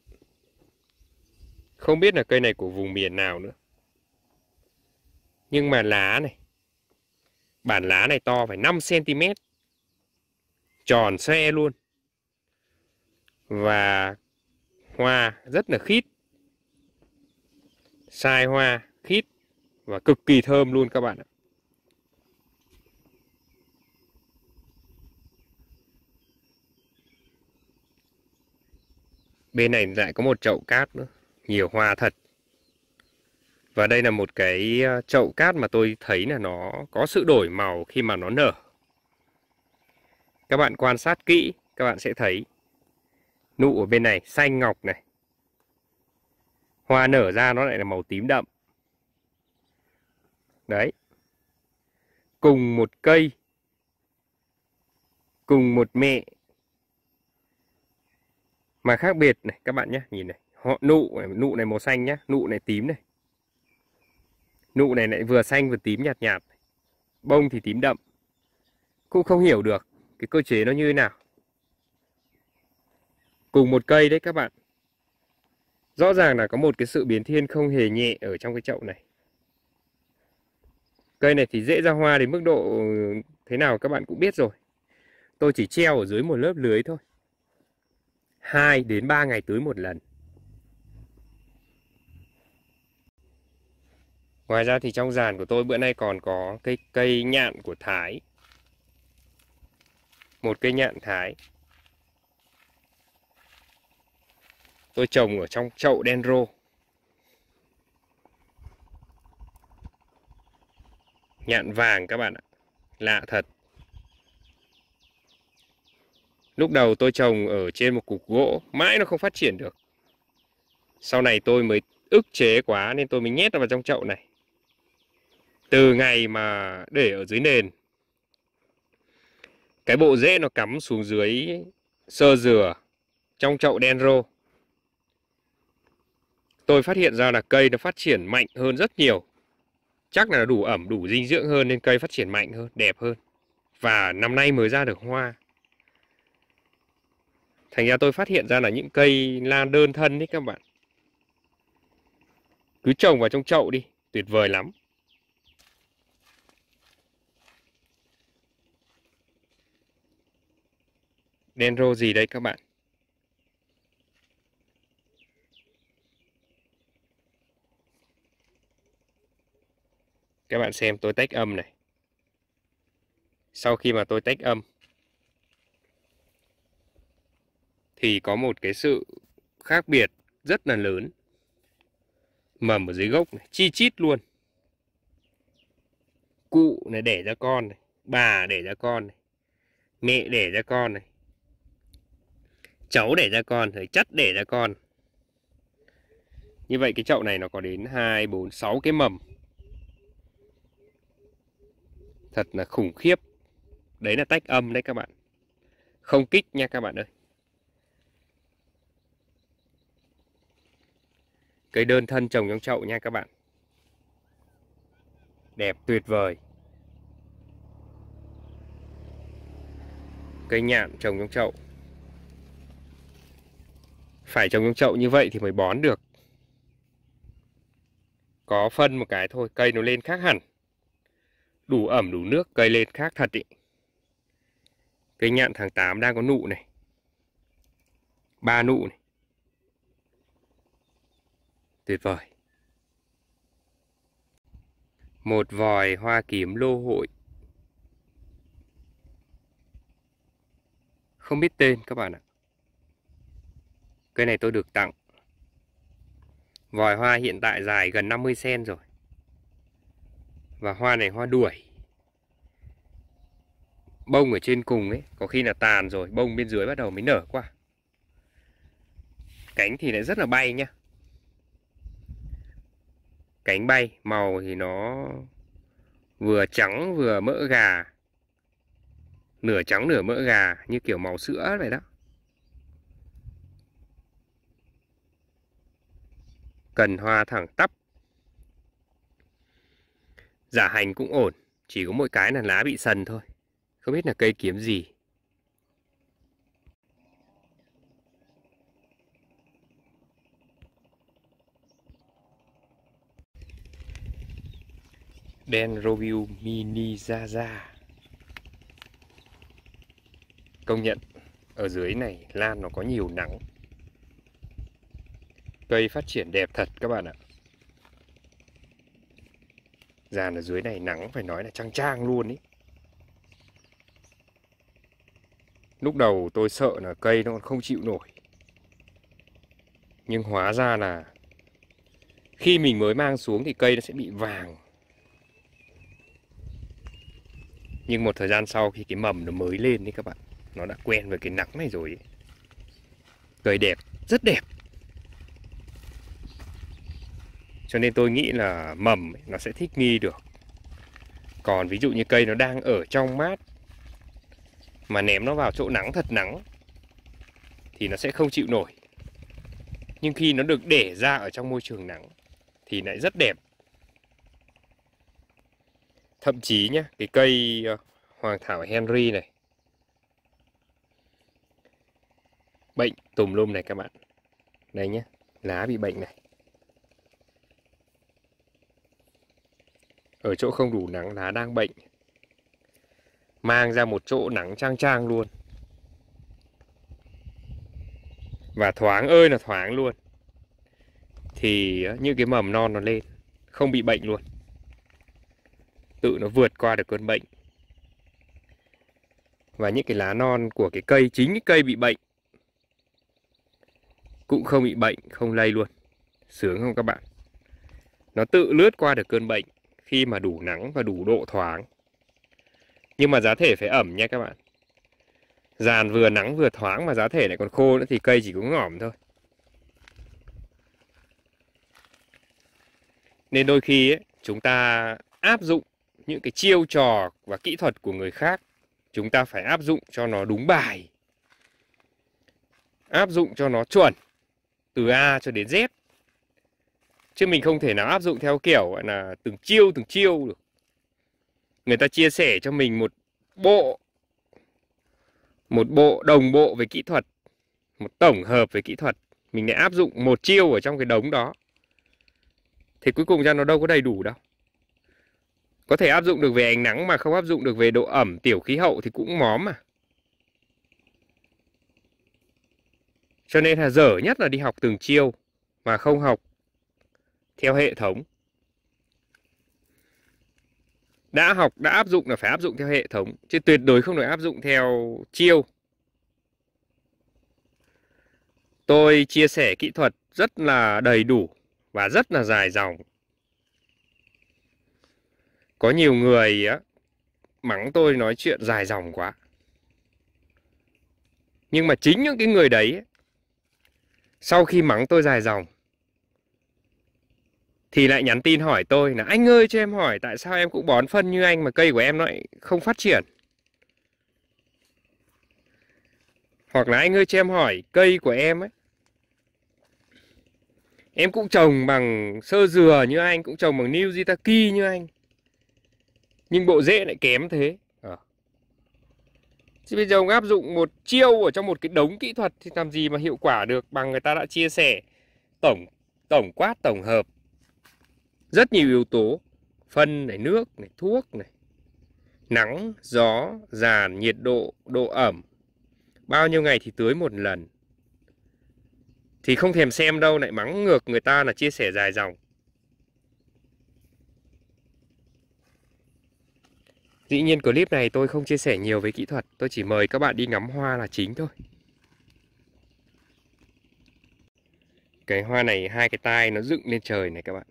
Không biết là cây này của vùng miền nào nữa. Nhưng mà lá này, bản lá này to phải 5cm, tròn xe luôn. Và hoa rất là khít, sai hoa, khít và cực kỳ thơm luôn các bạn ạ. bên này lại có một chậu cát nữa nhiều hoa thật và đây là một cái ờ, chậu cát mà tôi thấy là nó có sự đổi màu khi mà nó nở các bạn quan sát kỹ các bạn sẽ thấy nụ ở bên này xanh ngọc này hoa nở ra nó lại là màu tím đậm đấy cùng một cây cùng một mẹ mà khác biệt này các bạn nhé nhìn này họ nụ này, nụ này màu xanh nhá nụ này tím này nụ này lại vừa xanh vừa tím nhạt nhạt bông thì tím đậm cũng không hiểu được cái cơ chế nó như thế nào cùng một cây đấy các bạn rõ ràng là có một cái sự biến thiên không hề nhẹ ở trong cái chậu này cây này thì dễ ra hoa đến mức độ ừ, thế nào các bạn cũng biết rồi tôi chỉ treo ở dưới một lớp lưới thôi 2 đến 3 ngày tưới một lần. Ngoài ra thì trong giàn của tôi bữa nay còn có cây cây nhạn của Thái. Một cây nhạn Thái. Tôi trồng ở trong chậu Dendro. Nhạn vàng các bạn ạ. Lạ thật. Lúc đầu tôi trồng ở trên một cục gỗ, mãi nó không phát triển được. Sau này tôi mới ức chế quá nên tôi mới nhét nó vào trong chậu này. Từ ngày mà để ở dưới nền, cái bộ rễ nó cắm xuống dưới sơ dừa trong chậu đen Denro. Tôi phát hiện ra là cây nó phát triển mạnh hơn rất nhiều. Chắc là đủ ẩm, đủ dinh dưỡng hơn nên cây phát triển mạnh hơn, đẹp hơn. Và năm nay mới ra được hoa thành ra tôi phát hiện ra là những cây lan đơn thân đấy các bạn cứ trồng vào trong chậu đi tuyệt vời lắm dendro gì đây các bạn các bạn xem tôi tách âm này sau khi mà tôi tách âm thì có một cái sự khác biệt rất là lớn. Mầm ở dưới gốc này, chi chít luôn. Cụ này để ra con này, bà để ra con này, mẹ để ra con này. Cháu để ra con, rồi chất để ra con. Như vậy cái chậu này nó có đến 2, 4, 6 cái mầm. Thật là khủng khiếp. Đấy là tách âm đấy các bạn. Không kích nha các bạn ơi. Cây đơn thân trồng trong chậu nha các bạn. Đẹp tuyệt vời. Cây nhạn trồng trong chậu. Phải trồng trong chậu như vậy thì mới bón được. Có phân một cái thôi, cây nó lên khác hẳn. Đủ ẩm đủ nước, cây lên khác thật ý. Cây nhạn tháng 8 đang có nụ này. ba nụ này tuyệt vời. Một vòi hoa kiếm lô hội. Không biết tên các bạn ạ. Cây này tôi được tặng. Vòi hoa hiện tại dài gần 50cm rồi. Và hoa này hoa đuổi. Bông ở trên cùng ấy, có khi là tàn rồi, bông bên dưới bắt đầu mới nở qua. Cánh thì lại rất là bay nhá cánh bay màu thì nó vừa trắng vừa mỡ gà nửa trắng nửa mỡ gà như kiểu màu sữa vậy đó cần hoa thẳng tắp giả dạ hành cũng ổn chỉ có mỗi cái là lá bị sần thôi không biết là cây kiếm gì đen mini Zaza công nhận ở dưới này lan nó có nhiều nắng cây phát triển đẹp thật các bạn ạ dàn ở dưới này nắng phải nói là trang trang luôn ý lúc đầu tôi sợ là cây nó còn không chịu nổi nhưng hóa ra là khi mình mới mang xuống thì cây nó sẽ bị vàng nhưng một thời gian sau khi cái mầm nó mới lên đấy các bạn nó đã quen với cái nắng này rồi ấy. cười đẹp rất đẹp cho nên tôi nghĩ là mầm ấy, nó sẽ thích nghi được còn ví dụ như cây nó đang ở trong mát mà ném nó vào chỗ nắng thật nắng thì nó sẽ không chịu nổi nhưng khi nó được để ra ở trong môi trường nắng thì lại rất đẹp thậm chí nhé cái cây ờ, hoàng thảo Henry này bệnh tùm lum này các bạn đây nhé lá bị bệnh này ở chỗ không đủ nắng lá đang bệnh mang ra một chỗ nắng trang trang luôn và thoáng ơi là thoáng luôn thì ờ, những cái mầm non nó lên không bị bệnh luôn tự nó vượt qua được cơn bệnh và những cái lá non của cái cây chính cái cây bị bệnh cũng không bị bệnh không lây luôn sướng không các bạn nó tự lướt qua được cơn bệnh khi mà đủ nắng và đủ độ thoáng nhưng mà giá thể phải ẩm nha các bạn dàn vừa nắng vừa thoáng mà giá thể lại còn khô nữa thì cây chỉ có ngỏm thôi nên đôi khi ấy, chúng ta áp dụng những cái chiêu trò và kỹ thuật của người khác chúng ta phải áp dụng cho nó đúng bài áp dụng cho nó chuẩn từ A cho đến Z chứ mình không thể nào áp dụng theo kiểu là từng chiêu từng chiêu được người ta chia sẻ cho mình một bộ một bộ đồng bộ về kỹ thuật một tổng hợp về kỹ thuật mình lại áp dụng một chiêu ở trong cái đống đó thì cuối cùng ra nó đâu có đầy đủ đâu có thể áp dụng được về ánh nắng mà không áp dụng được về độ ẩm tiểu khí hậu thì cũng móm mà. Cho nên là dở nhất là đi học từng chiêu mà không học theo hệ thống. Đã học, đã áp dụng là phải áp dụng theo hệ thống, chứ tuyệt đối không được áp dụng theo chiêu. Tôi chia sẻ kỹ thuật rất là đầy đủ và rất là dài dòng có nhiều người á mắng tôi nói chuyện dài dòng quá nhưng mà chính những cái người đấy sau khi mắng tôi dài dòng thì lại nhắn tin hỏi tôi là anh ơi cho em hỏi tại sao em cũng bón phân như anh mà cây của em lại không phát triển hoặc là anh ơi cho em hỏi cây của em ấy em cũng trồng bằng sơ dừa như anh cũng trồng bằng new jitaki như anh nhưng bộ rễ lại kém thế à. Ờ. Thì bây giờ ông áp dụng một chiêu ở trong một cái đống kỹ thuật thì làm gì mà hiệu quả được bằng người ta đã chia sẻ tổng tổng quát tổng hợp rất nhiều yếu tố phân này nước này thuốc này nắng gió giàn nhiệt độ độ ẩm bao nhiêu ngày thì tưới một lần thì không thèm xem đâu lại mắng ngược người ta là chia sẻ dài dòng Dĩ nhiên clip này tôi không chia sẻ nhiều về kỹ thuật, tôi chỉ mời các bạn đi ngắm hoa là chính thôi. Cái hoa này hai cái tai nó dựng lên trời này các bạn.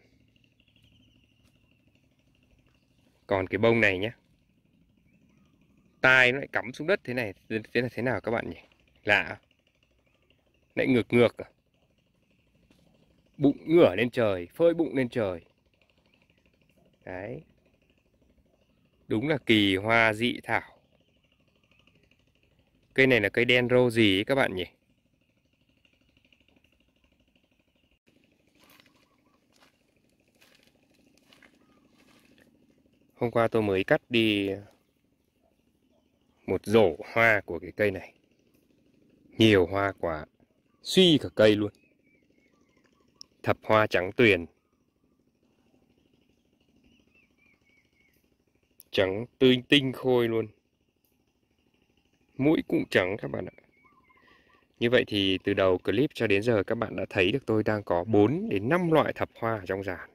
Còn cái bông này nhé. Tai nó lại cắm xuống đất thế này, thế là thế nào các bạn nhỉ? Lạ. À? Lại ngược ngược à? Bụng ngửa lên trời, phơi bụng lên trời. Đấy. Đúng là kỳ hoa dị thảo. Cây này là cây đen rô gì ấy các bạn nhỉ? Hôm qua tôi mới cắt đi một rổ hoa của cái cây này. Nhiều hoa quá, suy cả cây luôn. Thập hoa trắng tuyền. trắng tươi tinh khôi luôn mũi cũng trắng các bạn ạ như vậy thì từ đầu clip cho đến giờ các bạn đã thấy được tôi đang có 4 đến 5 loại thập hoa trong giàn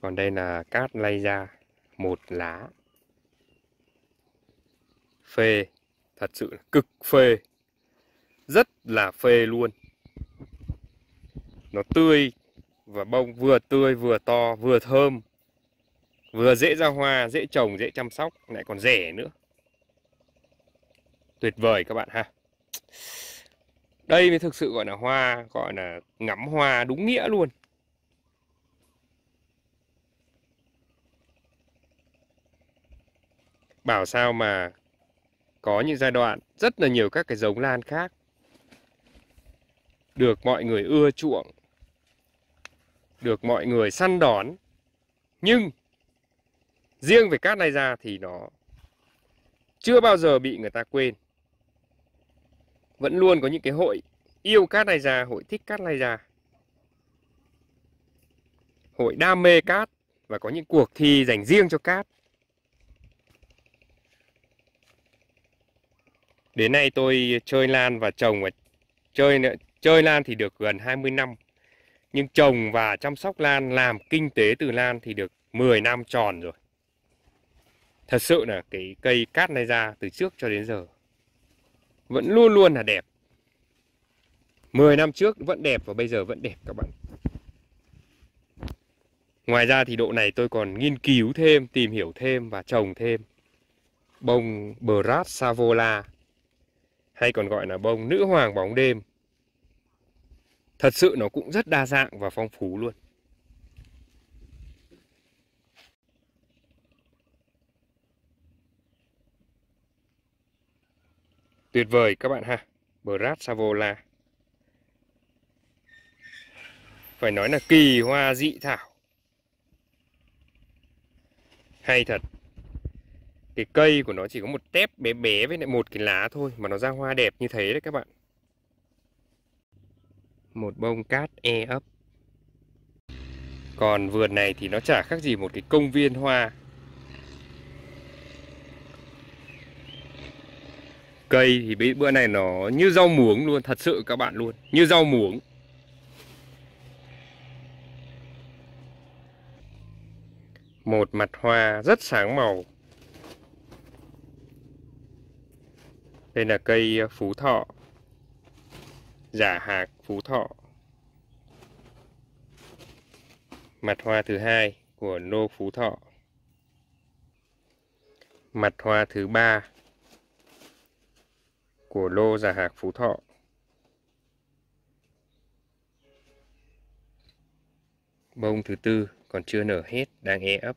còn đây là cát lay ra một lá phê thật sự là cực phê rất là phê luôn nó tươi và bông vừa tươi vừa to vừa thơm vừa dễ ra hoa dễ trồng dễ chăm sóc lại còn rẻ nữa tuyệt vời các bạn ha đây mới thực sự gọi là hoa gọi là ngắm hoa đúng nghĩa luôn bảo sao mà có những giai đoạn rất là nhiều các cái giống lan khác được mọi người ưa chuộng được mọi người săn đón nhưng riêng về cát lai ra thì nó chưa bao giờ bị người ta quên vẫn luôn có những cái hội yêu cát lai ra hội thích cát lai ra hội đam mê cát và có những cuộc thi dành riêng cho cát Đến nay tôi chơi lan và trồng và chơi chơi lan thì được gần 20 năm. Nhưng trồng và chăm sóc lan, làm kinh tế từ lan thì được 10 năm tròn rồi. Thật sự là cái cây cát này ra từ trước cho đến giờ vẫn luôn luôn là đẹp. 10 năm trước vẫn đẹp và bây giờ vẫn đẹp các bạn. Ngoài ra thì độ này tôi còn nghiên cứu thêm, tìm hiểu thêm và trồng thêm bông Brat Savola hay còn gọi là bông nữ hoàng bóng đêm Thật sự nó cũng rất đa dạng và phong phú luôn. Tuyệt vời các bạn ha. Brat Savola. Phải nói là kỳ hoa dị thảo. Hay thật. Cái cây của nó chỉ có một tép bé bé với lại một cái lá thôi mà nó ra hoa đẹp như thế đấy các bạn một bông cát e ấp. Còn vườn này thì nó chả khác gì một cái công viên hoa. Cây thì bữa này nó như rau muống luôn, thật sự các bạn luôn, như rau muống. Một mặt hoa rất sáng màu. Đây là cây ờ, phú thọ, giả hạc. Phú Thọ. Mặt hoa thứ hai của nô Phú Thọ. Mặt hoa thứ ba của lô Già Hạc Phú Thọ. Bông thứ tư còn chưa nở hết, đang e ấp.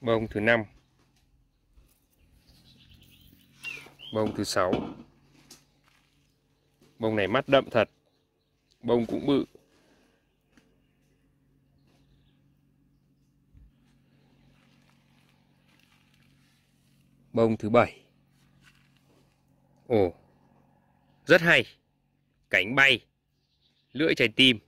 Bông thứ năm bông thứ sáu bông này mắt đậm thật bông cũng bự bông thứ bảy ồ rất hay cánh bay lưỡi trái tim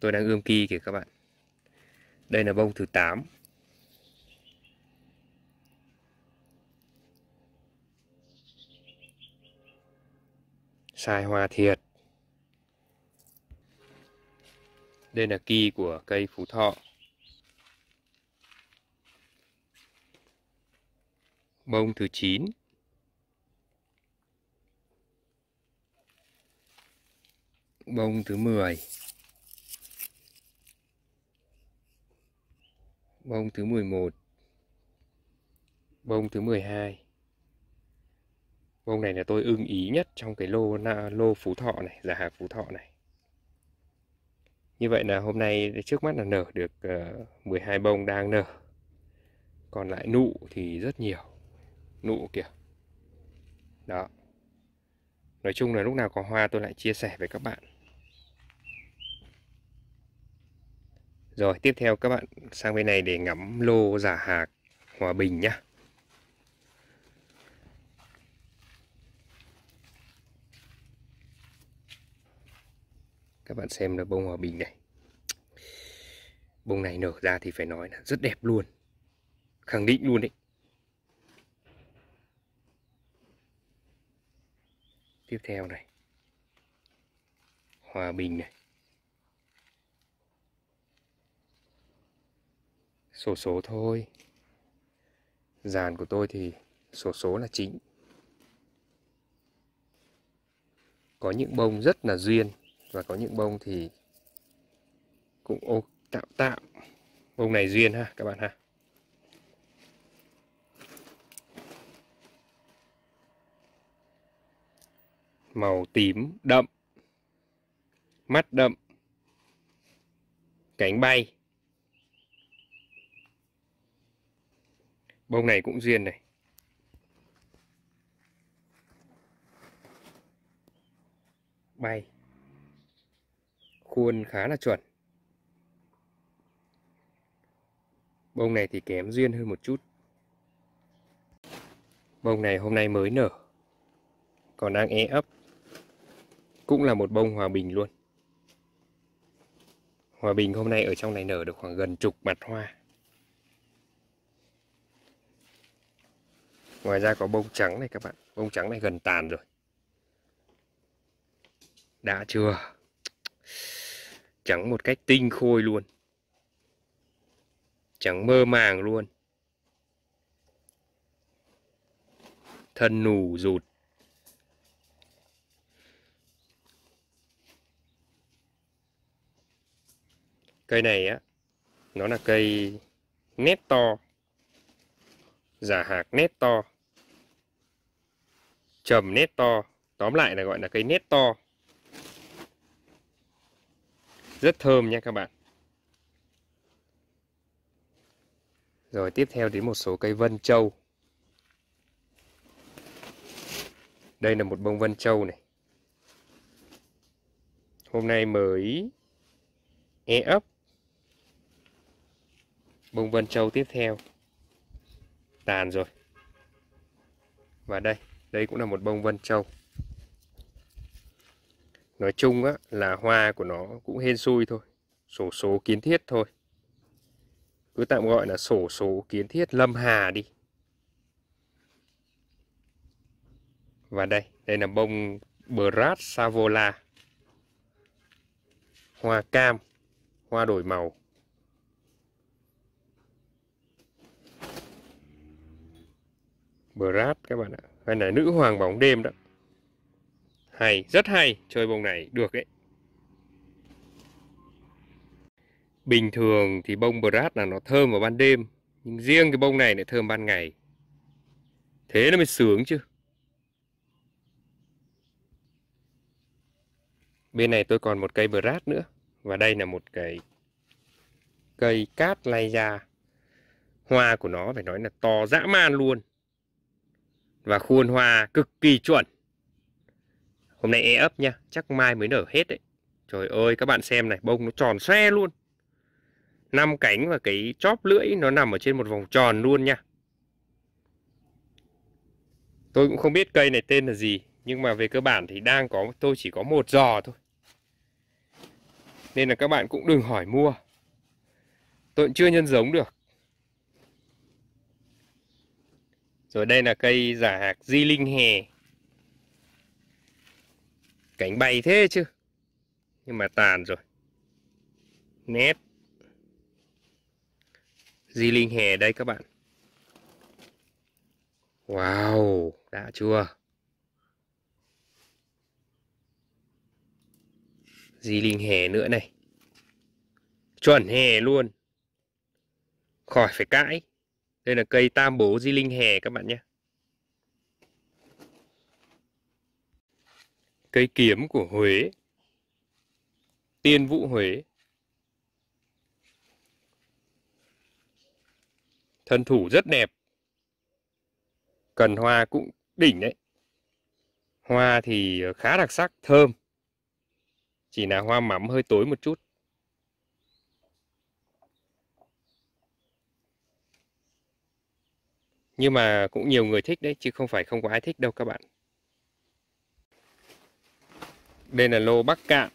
tôi đang ươm kỳ kìa các bạn đây là bông thứ 8. Sai hoa thiệt. Đây là kỳ của cây phú thọ. Bông thứ 9. Bông thứ 10. bông thứ 11 bông thứ 12 bông này là tôi ưng ý nhất trong cái lô lô phú thọ này giả hạt phú thọ này như vậy là hôm nay trước mắt là nở được 12 ờ, bông đang nở còn lại nụ thì rất nhiều nụ kìa đó nói chung là lúc nào có hoa tôi lại chia sẻ với các bạn Rồi tiếp theo các bạn sang bên này để ngắm lô giả hạc Hòa Bình nhá. Các bạn xem là bông Hòa Bình này. Bông này nở ra thì phải nói là rất đẹp luôn. Khẳng định luôn đấy. Tiếp theo này. Hòa Bình này. sổ số thôi dàn của tôi thì sổ số là chính có những bông rất là duyên và có những bông thì cũng ô tạo. tạm bông này duyên ha các bạn ha màu tím đậm mắt đậm cánh bay bông này cũng duyên này bay khuôn khá là chuẩn bông này thì kém duyên hơn một chút bông này hôm nay mới nở còn đang é e ấp cũng là một bông hòa bình luôn hòa bình hôm nay ở trong này nở được khoảng gần chục mặt hoa ngoài ra có bông trắng này các bạn bông trắng này gần tàn rồi đã chưa trắng một cách tinh khôi luôn trắng mơ màng luôn thân nù rụt cây này á nó là cây nét to giả hạt nét to trầm nét to tóm lại là gọi là cây nét to rất thơm nha các bạn rồi tiếp theo đến một số cây vân châu đây là một bông vân châu này hôm nay mới e ấp bông vân châu tiếp theo tàn rồi và đây đây cũng là một bông vân châu nói chung á, là hoa của nó cũng hên xui thôi sổ số kiến thiết thôi cứ tạm gọi là sổ số kiến thiết lâm hà đi và đây đây là bông brat savola hoa cam hoa đổi màu brat các bạn ạ con là nữ hoàng bóng đêm đó. Hay, rất hay, chơi bông này được đấy. Bình thường thì bông brat là nó thơm vào ban đêm, nhưng riêng cái bông này lại thơm ban ngày. Thế nó mới sướng chứ. Bên này tôi còn một cây brat nữa. Và đây là một cái cây cát lay ra. Hoa của nó phải nói là to dã man luôn và khuôn hoa cực kỳ chuẩn. Hôm nay e ấp nha, chắc mai mới nở hết đấy. Trời ơi các bạn xem này, bông nó tròn xe luôn. Năm cánh và cái chóp lưỡi nó nằm ở trên một vòng tròn luôn nha. Tôi cũng không biết cây này tên là gì, nhưng mà về cơ bản thì đang có tôi chỉ có một giò thôi. Nên là các bạn cũng đừng hỏi mua. Tôi cũng chưa nhân giống được. Rồi đây là cây giả hạc di linh hè. cảnh bay thế chứ. Nhưng mà tàn rồi. Nét. Di linh hè đây các bạn. Wow, đã chưa? Di linh hè nữa này. Chuẩn hè luôn. Khỏi phải cãi. Đây là cây tam bố di linh hè các bạn nhé. Cây kiếm của Huế. Tiên vũ Huế. Thân thủ rất đẹp. Cần hoa cũng đỉnh đấy. Hoa thì khá đặc sắc, thơm. Chỉ là hoa mắm hơi tối một chút. nhưng mà cũng nhiều người thích đấy chứ không phải không có ai thích đâu các bạn đây là lô Bắc Cạn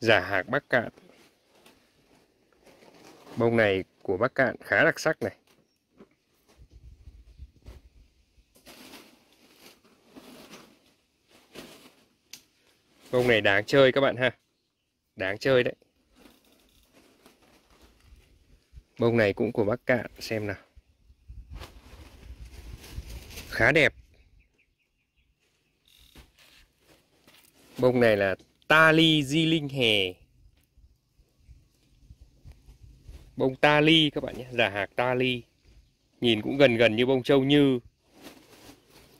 giả hạc Bắc Cạn bông này của Bắc Cạn khá đặc sắc này bông này đáng chơi các bạn ha đáng chơi đấy Bông này cũng của Bắc Cạn xem nào. Khá đẹp. Bông này là Tali Di Linh Hè. Bông Tali các bạn nhé, giả hạc Tali. Nhìn cũng gần gần như bông châu Như.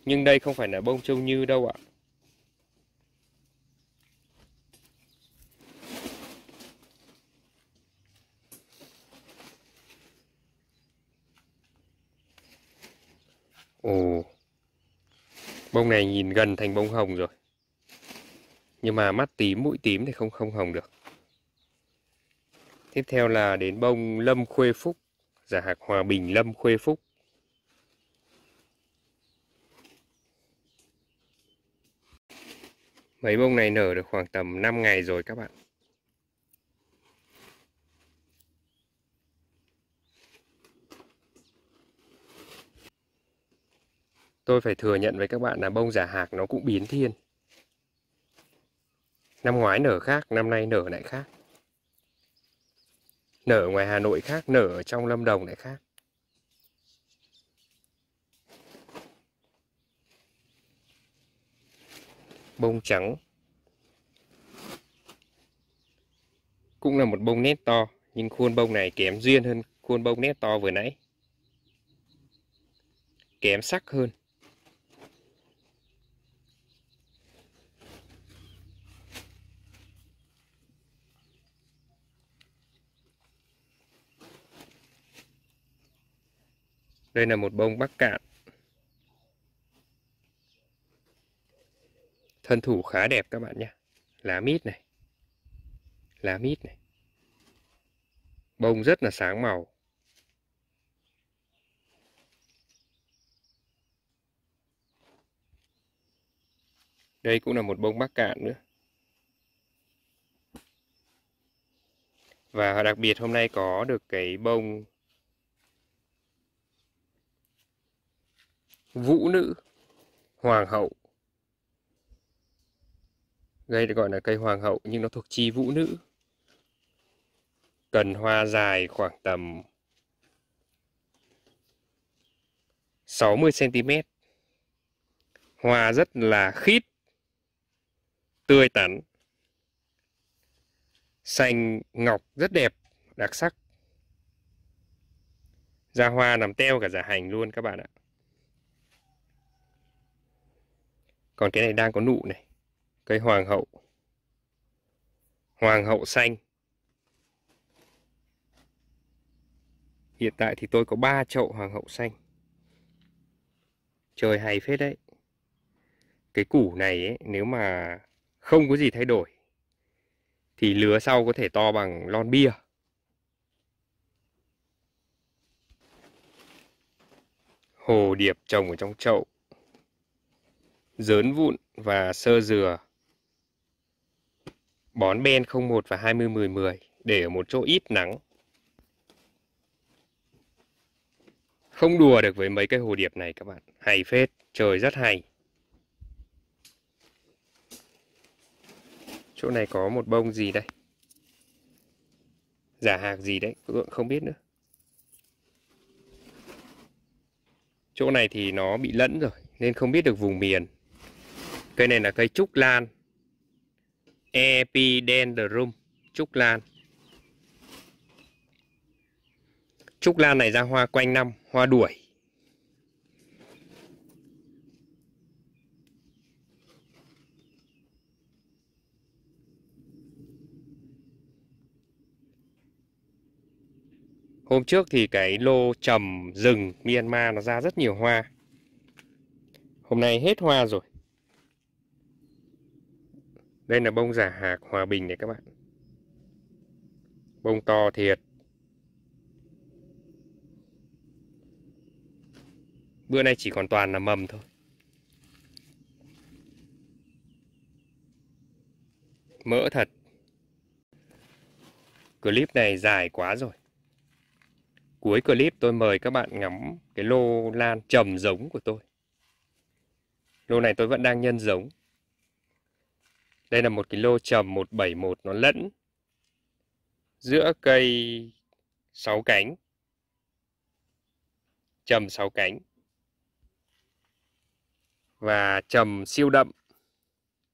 Nhưng đây không phải là bông châu Như đâu ạ. Ồ Bông này nhìn gần thành bông hồng rồi Nhưng mà mắt tím mũi tím thì không không hồng được Tiếp theo là đến bông lâm khuê phúc Giả dạ, hạc hòa bình lâm khuê phúc Mấy bông này nở được khoảng tầm 5 ngày rồi các bạn tôi phải thừa nhận với các bạn là bông giả hạc nó cũng biến thiên năm ngoái nở khác năm nay nở lại khác nở ngoài Hà Nội khác nở ở trong Lâm Đồng lại khác bông trắng cũng là một bông nét to nhưng khuôn bông này kém duyên hơn khuôn bông nét to vừa nãy kém sắc hơn Đây là một bông bắc cạn. Thân thủ khá đẹp các bạn nhé. Lá mít này. Lá mít này. Bông rất là sáng màu. Đây cũng là một bông bắc cạn nữa. Và đặc biệt hôm nay có được cái bông vũ nữ hoàng hậu đây được gọi là cây hoàng hậu nhưng nó thuộc chi vũ nữ cần hoa dài khoảng tầm 60 cm hoa rất là khít tươi tắn xanh ngọc rất đẹp đặc sắc ra hoa nằm teo cả giả hành luôn các bạn ạ Còn cái này đang có nụ này. Cây hoàng hậu. Hoàng hậu xanh. Hiện tại thì tôi có 3 chậu hoàng hậu xanh. Trời hay phết đấy. Cái củ này ấy, nếu mà không có gì thay đổi thì lứa sau có thể to bằng lon bia. Hồ điệp trồng ở trong chậu dớn vụn và sơ dừa. Bón ben 01 và 20-10-10 để ở một chỗ ít nắng. Không đùa được với mấy cây hồ điệp này các bạn. Hay phết, trời rất hay. Chỗ này có một bông gì đây? Giả hạc gì đấy, cũng không biết nữa. Chỗ này thì nó bị lẫn rồi, nên không biết được vùng miền. Cây này là cây trúc lan. Epidendrum trúc lan. Trúc lan này ra hoa quanh năm, hoa đuổi. Hôm trước thì cái lô trầm rừng Myanmar nó ra rất nhiều hoa. Hôm nay hết hoa rồi. Đây là bông giả hạc hòa bình này các bạn. Bông to thiệt. Bữa nay chỉ còn toàn là mầm thôi. Mỡ thật. Clip này dài quá rồi. Cuối clip tôi mời các bạn ngắm cái lô lan trầm giống của tôi. Lô này tôi vẫn đang nhân giống. Đây là một cái lô trầm 171 nó lẫn giữa cây 6 cánh. Trầm 6 cánh. Và trầm siêu đậm.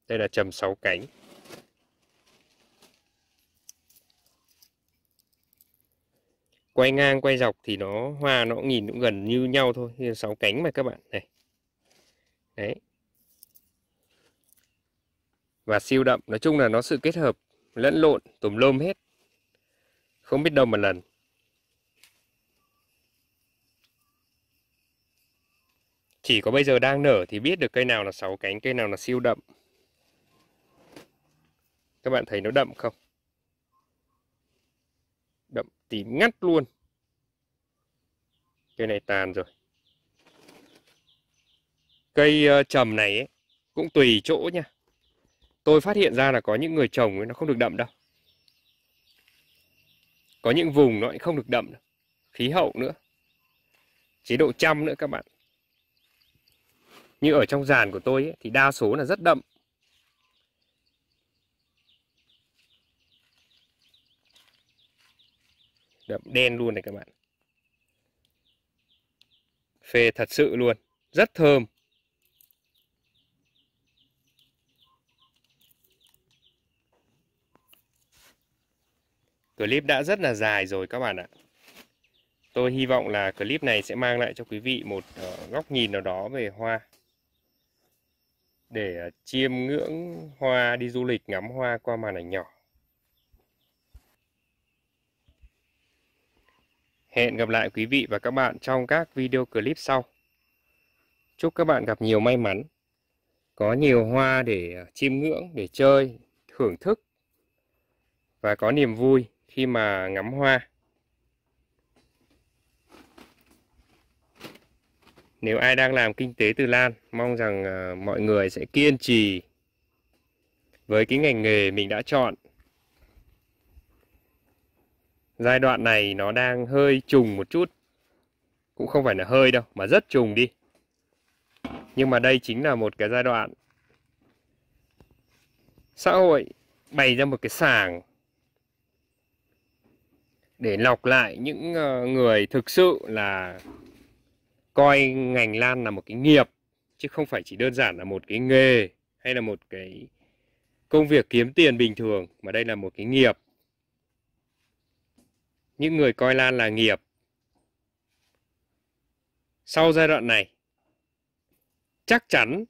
Đây là trầm 6 cánh. Quay ngang quay dọc thì nó hoa nó nhìn cũng gần như nhau thôi, như 6 cánh mà các bạn này. Đấy, và siêu đậm. Nói chung là nó sự kết hợp lẫn lộn, tùm lum hết. Không biết đâu một lần. Chỉ có bây giờ đang nở thì biết được cây nào là sáu cánh, cây nào là siêu đậm. Các bạn thấy nó đậm không? Đậm tím ngắt luôn. Cây này tàn rồi. Cây ờ, trầm này ấy, cũng tùy chỗ nha tôi phát hiện ra là có những người trồng nó không được đậm đâu có những vùng nó không được đậm đâu. khí hậu nữa chế độ chăm nữa các bạn như ở trong giàn của tôi ấy, thì đa số là rất đậm đậm đen luôn này các bạn phê thật sự luôn rất thơm clip đã rất là dài rồi các bạn ạ tôi hy vọng là clip này sẽ mang lại cho quý vị một ờ, góc nhìn nào đó về hoa để ờ, chiêm ngưỡng hoa đi du lịch ngắm hoa qua màn ảnh nhỏ Hẹn gặp lại quý vị và các bạn trong các video clip sau. Chúc các bạn gặp nhiều may mắn, có nhiều hoa để ờ, chiêm ngưỡng, để chơi, thưởng thức và có niềm vui khi mà ngắm hoa nếu ai đang làm kinh tế từ lan mong rằng ờ, mọi người sẽ kiên trì với cái ngành nghề mình đã chọn giai đoạn này nó đang hơi trùng một chút cũng không phải là hơi đâu mà rất trùng đi nhưng mà đây chính là một cái giai đoạn xã hội bày ra một cái sàng để lọc lại những ờ, người thực sự là coi ngành lan là một cái nghiệp chứ không phải chỉ đơn giản là một cái nghề hay là một cái công việc kiếm tiền bình thường mà đây là một cái nghiệp những người coi lan là nghiệp sau giai đoạn này chắc chắn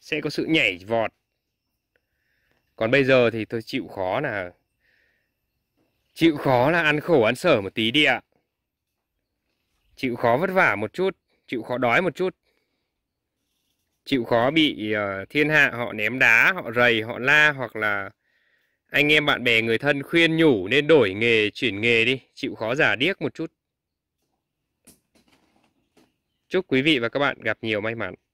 sẽ có sự nhảy vọt còn bây giờ thì tôi chịu khó là Chịu khó là ăn khổ ăn sở một tí đi ạ. Chịu khó vất vả một chút, chịu khó đói một chút. Chịu khó bị ờ, thiên hạ họ ném đá, họ rầy, họ la hoặc là anh em bạn bè người thân khuyên nhủ nên đổi nghề, chuyển nghề đi. Chịu khó giả điếc một chút. Chúc quý vị và các bạn gặp nhiều may mắn.